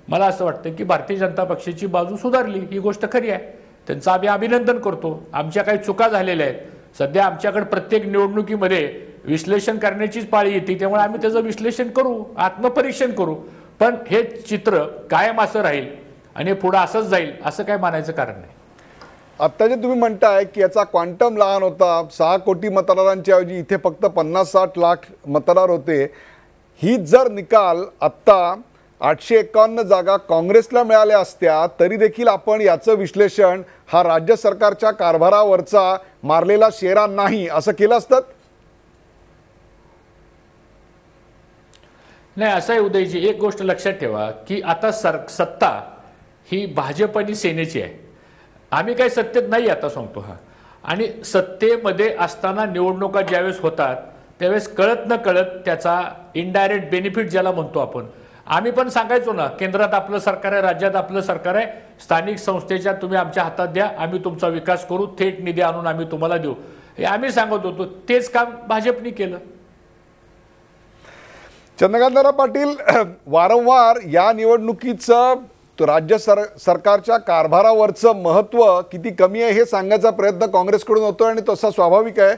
मला असं वाटतं की भारतीय जनता पक्षाची बाजू सुधारली ही गोष्ट खरी आहे त्यांचं आम्ही अभिनंदन करतो आमच्या काही चुका झालेल्या आहेत सध्या आमच्याकडे प्रत्येक निवडणुकीमध्ये विश्लेषण करण्याचीच पाळी येते त्यामुळे आम्ही त्याचं विश्लेषण करू आत्मपरीक्षण करू पण हे चित्र कायम असं राहील आणि पुढं असंच जाईल असं काय मानायचं कारण नाही आत्ता जे तुम्ही म्हणताय की याचा क्वांटम लहान होता सहा कोटी मतदारांच्या ऐवजी इथे फक्त पन्नास साठ लाख मतदार होते ही जर निकाल आत्ता आठशे एकावन्न जागा काँग्रेसला मिळाल्या असत्या तरी देखील आपण याचं विश्लेषण हा राज्य सरकारच्या कारभारावरचा मारलेला शेरा नाही असं केलं असतं नाही असं आहे उदयजी एक गोष्ट लक्षात ठेवा की आता सर सत्ता ही भाजप आणि सेनेची आहे आम्ही काही सत्तेत नाही आता सांगतो हा आणि सत्तेमध्ये असताना निवडणुका ज्यावेळेस होतात त्यावेळेस कळत न कळत त्याचा इनडायरेक्ट बेनिफिट ज्याला म्हणतो आपण आम्ही पण सांगायचो ना केंद्रात आपलं सरकार आहे राज्यात आपलं सरकार आहे स्थानिक संस्थेच्या तुम्ही आमच्या हातात द्या आम्ही तुमचा विकास करू थेट निधी आणून आम्ही तुम्हाला देऊ हे आम्ही सांगत होतो तेच काम भाजपनी केलं चंद्रकांतराव पाटील [CLEARS THROAT] वारंवार या निवडणुकीचं तो राज्य सर सरकारच्या कारभारावरचं महत्त्व किती कमी आहे हे सांगायचा प्रयत्न काँग्रेसकडून होतो आणि तसा स्वाभाविक आहे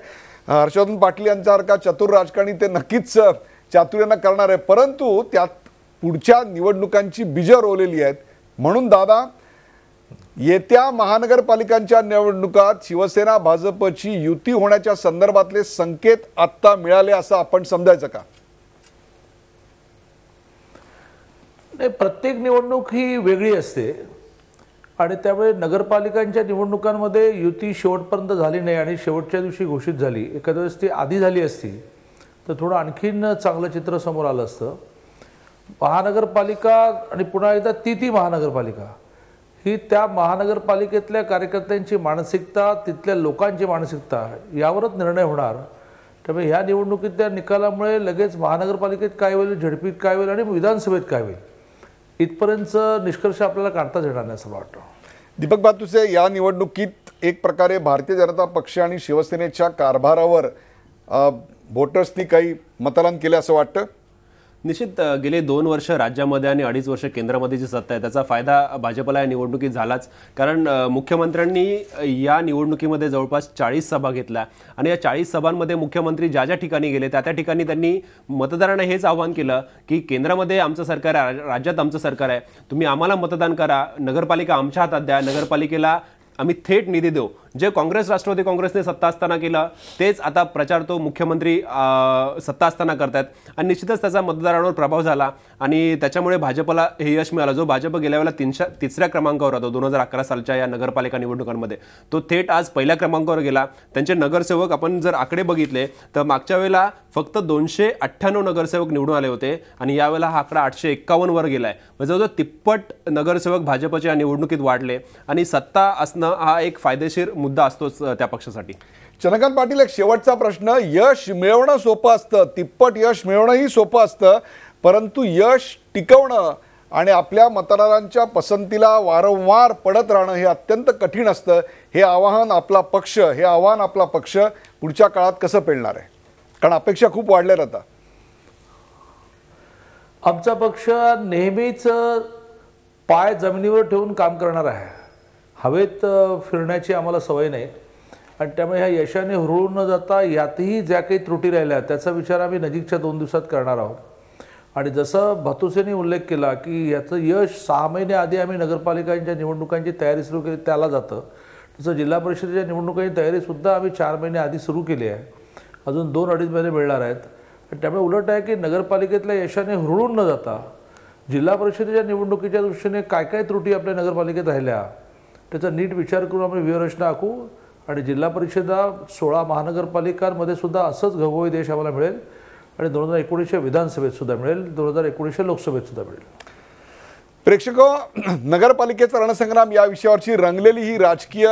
हर्षवर्धन पाटील यांच्यासारखा चतुर राजकारणी ते नक्कीच चातुर्यानं करणार आहे परंतु त्यात पुढच्या निवडणुकांची बीजं रोवलेली आहेत म्हणून दादा येत्या महानगरपालिकांच्या निवडणुकात शिवसेना भाजपची युती होण्याच्या संदर्भातले संकेत आत्ता मिळाले असं आपण समजायचं का नाही प्रत्येक निवडणूक ही वेगळी असते आणि त्यामुळे नगरपालिकांच्या निवडणुकांमध्ये युती शेवटपर्यंत झाली नाही आणि शेवटच्या दिवशी घोषित झाली एखाद्या वेळेस ती आधी झाली असती तर थोडं आणखीन चांगलं चित्र समोर आलं असतं महानगरपालिका आणि पुन्हा एकदा ती ती महानगरपालिका ही त्या महानगरपालिकेतल्या कार्यकर्त्यांची मानसिकता तिथल्या लोकांची मानसिकता यावरच निर्णय होणार त्यामुळे ह्या निवडणुकीतल्या निकालामुळे लगेच महानगरपालिकेत काय होईल झडपीत काय होईल आणि विधानसभेत काय होईल इथपर्यंत निष्कर्ष आपल्याला काढताच येणार नाही असं वाटतं दीपक बातुसे या निवडणुकीत एक प्रकारे भारतीय जनता पक्ष आणि शिवसेनेच्या कारभारावर वोटर्सनी काही मतदान केलं असं वाटतं निश्चित गेले दोन वर्ष राज्यामध्ये आणि अडीच वर्ष केंद्रामध्ये जी सत्ता आहे त्याचा फायदा भाजपला या निवडणुकीत झालाच कारण मुख्यमंत्र्यांनी या निवडणुकीमध्ये जवळपास चाळीस सभा घेतल्या आणि या चाळीस सभांमध्ये मुख्यमंत्री ज्या ज्या ठिकाणी गेले त्या त्या ठिकाणी त्यांनी मतदारांना हेच आवाहन केलं की केंद्रामध्ये आमचं सरकार आहे राज्यात आमचं सरकार आहे तुम्ही आम्हाला मतदान करा नगरपालिका आमच्या हातात द्या नगरपालिकेला आम्ही थेट निधी देऊ जे काँग्रेस राष्ट्रवादी काँग्रेसने सत्ता असताना केला तेच आता प्रचार तो मुख्यमंत्री सत्ता असताना आहेत आणि निश्चितच त्याचा मतदारांवर प्रभाव झाला आणि त्याच्यामुळे भाजपला हे यश मिळालं जो भाजप गेल्या वेळेला तीनशे तिसऱ्या क्रमांकावर होता दोन हजार अकरा सालच्या या नगरपालिका निवडणुकांमध्ये तो थेट आज पहिल्या क्रमांकावर गेला त्यांचे नगरसेवक आपण जर आकडे बघितले तर मागच्या वेळेला फक्त दोनशे अठ्ठ्याण्णव नगरसेवक निवडून आले होते आणि यावेळेला हा आकडा आठशे एक्कावन्नवर गेला आहे म्हणजे जवळजवळ तिप्पट नगरसेवक भाजपच्या निवडणुकीत वाढले आणि सत्ता असणं हा एक फायदेशीर मुद्दा असतोच त्या पक्षासाठी चंद्रकांत पाटील एक शेवटचा प्रश्न यश मिळवणं सोपं असतं तिप्पट यश मिळवणंही सोपं असतं परंतु यश टिकवणं आणि आपल्या मतदारांच्या पसंतीला वारंवार पडत राहणं हे अत्यंत कठीण असतं हे आव्हान आपला पक्ष हे आव्हान आपला पक्ष पुढच्या काळात कसं पेलणार आहे कारण अपेक्षा खूप वाढल्या जातात आमचा पक्ष नेहमीच पाय जमिनीवर ठेवून काम करणार आहे हवेत फिरण्याची आम्हाला सवय नाही आणि त्यामुळे ह्या यशाने हुरळून न जाता यातही ज्या काही त्रुटी राहिल्या त्याचा विचार आम्ही नजीकच्या दोन दिवसात करणार आहोत आणि जसं भातुसेने उल्लेख केला की याचं यश सहा महिने आधी आम्ही नगरपालिकांच्या निवडणुकांची तयारी सुरू केली त्याला जातं तसं जिल्हा परिषदेच्या निवडणुकांची तयारीसुद्धा आम्ही चार महिने आधी सुरू केली आहे अजून दोन अडीच महिने मिळणार आहेत आणि त्यामुळे उलट आहे की नगरपालिकेतल्या यशाने हुरळून न जाता जिल्हा परिषदेच्या निवडणुकीच्या दृष्टीने काय काय त्रुटी आपल्या नगरपालिकेत राहिल्या त्याचा नीट विचार करून आम्ही व्यूहरचना आखू आणि जिल्हा परिषदा सोळा महानगरपालिकांमध्ये सुद्धा असंच घवघवी देश आम्हाला मिळेल आणि दोन हजार एकोणीसशे विधानसभेत सुद्धा मिळेल दोन हजार एकोणीसशे लोकसभेत सुद्धा मिळेल प्रेक्षक नगरपालिकेचा रणसंग्राम या विषयावरची रंगलेली ही राजकीय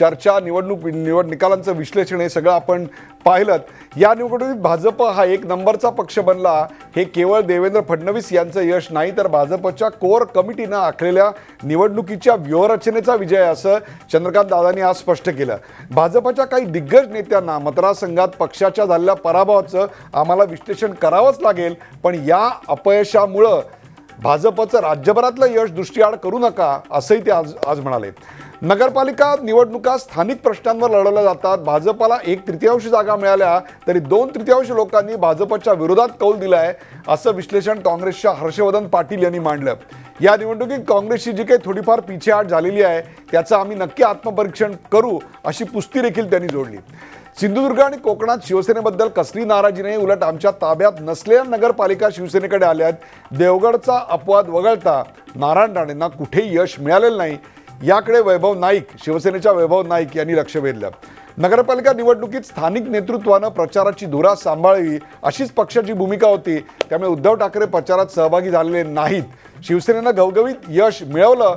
चर्चा निवडणूक निवड निकालांचं विश्लेषण हे सगळं आपण पाहिलं या निवडणुकीत भाजप हा एक नंबरचा पक्ष बनला हे केवळ देवेंद्र फडणवीस यांचं यश नाही तर भाजपच्या कोर कमिटीनं आखलेल्या निवडणुकीच्या व्यूहरचनेचा विजय असं चंद्रकांत दादांनी आज स्पष्ट केलं भाजपच्या काही दिग्गज नेत्यांना मतदारसंघात पक्षाच्या झालेल्या पराभवाचं आम्हाला विश्लेषण करावंच लागेल पण या अपयशामुळं भाजपचं राज्यभरातलं यश दृष्टीआड करू नका असंही ते आज आज म्हणाले नगरपालिका निवडणुका स्थानिक प्रश्नांवर लढवल्या जातात भाजपाला एक तृतीयांश जागा मिळाल्या तरी दोन तृतीयांश लोकांनी भाजपच्या विरोधात कौल दिलाय असं विश्लेषण काँग्रेसच्या हर्षवर्धन पाटील यांनी मांडलं या निवडणुकीत काँग्रेसची जी काही थोडीफार पिछेहाट झालेली आहे त्याचं आम्ही नक्की आत्मपरीक्षण करू अशी पुस्ती देखील त्यांनी जोडली सिंधुदुर्ग आणि कोकणात शिवसेनेबद्दल कसली नाराजी नाही उलट आमच्या ताब्यात नसलेल्या नगरपालिका शिवसेनेकडे आल्या आहेत देवगडचा अपवाद वगळता नारायण राणेंना कुठे यश मिळालेलं नाही याकडे वैभव नाईक शिवसेनेच्या वैभव नाईक यांनी लक्ष वेधलं नगरपालिका निवडणुकीत स्थानिक नेतृत्वानं प्रचाराची धुरा सांभाळली अशीच पक्षाची भूमिका होती त्यामुळे उद्धव ठाकरे प्रचारात सहभागी झालेले नाहीत शिवसेनेनं घवघवीत यश मिळवलं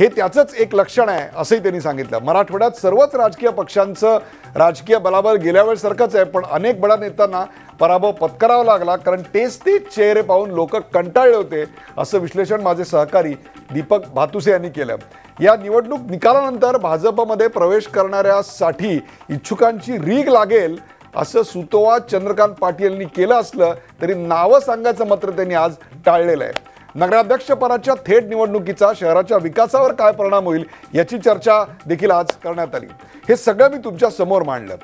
हे त्याचंच एक लक्षण आहे असंही त्यांनी सांगितलं मराठवाड्यात सर्वच राजकीय पक्षांचं राजकीय बलाबल गेल्या वेळेसारखंच आहे पण अनेक बडा नेत्यांना पराभव पत्करावा लागला कारण तेच तेच चेहरे पाहून लोक कंटाळले होते असं विश्लेषण माझे सहकारी दीपक भातुसे यांनी केलं या निवडणूक निकालानंतर भाजपमध्ये प्रवेश करणाऱ्यासाठी इच्छुकांची रीग लागेल असं सुतोवा चंद्रकांत पाटील यांनी केलं असलं तरी नावं सांगायचं मात्र त्यांनी आज टाळलेलं आहे नगराध्यक्षपदाच्या थेट निवडणुकीचा शहराच्या विकासावर काय परिणाम होईल याची चर्चा देखील आज करण्यात आली हे सगळं मी तुमच्या समोर मांडलं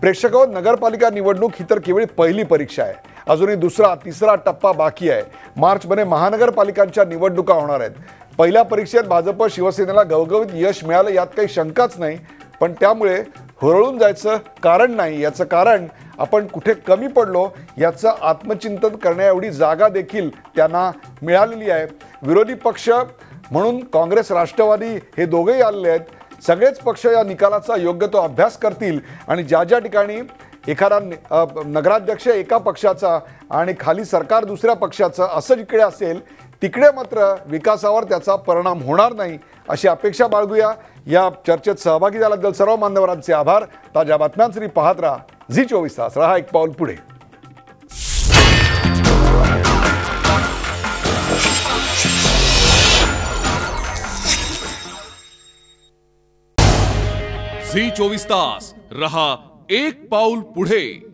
प्रेक्षक नगरपालिका निवडणूक ही तर केवळ पहिली परीक्षा आहे अजूनही दुसरा तिसरा टप्पा बाकी आहे मार्चमध्ये महानगरपालिकांच्या निवडणुका होणार आहेत पहिल्या परीक्षेत भाजप शिवसेनेला गवगवित यश मिळालं यात काही शंकाच नाही पण त्यामुळे हरळून जायचं कारण नाही याचं कारण आपण कुठे कमी पडलो याचं आत्मचिंतन करण्याएवढी जागा देखील त्यांना मिळालेली आहे विरोधी पक्ष म्हणून काँग्रेस राष्ट्रवादी हे दोघेही आलेले आहेत सगळेच पक्ष या निकालाचा योग्य तो अभ्यास करतील आणि ज्या ज्या ठिकाणी एखादा नगराध्यक्ष एका पक्षाचा आणि खाली सरकार दुसऱ्या पक्षाचं असं जिकडे असेल तिकडे मात्र विकासावर त्याचा परिणाम होणार नाही अशी अपेक्षा बाळगूया या चर्चेत सहभागी झाल्याबद्दल सर्व मान्यवरांचे आभार ताज्या बातम्यांसाठी पाहत राहा झी चोवीस तास राहा एक पाऊल पुढे झी चोवीस तास रहा एक पाऊल पुढे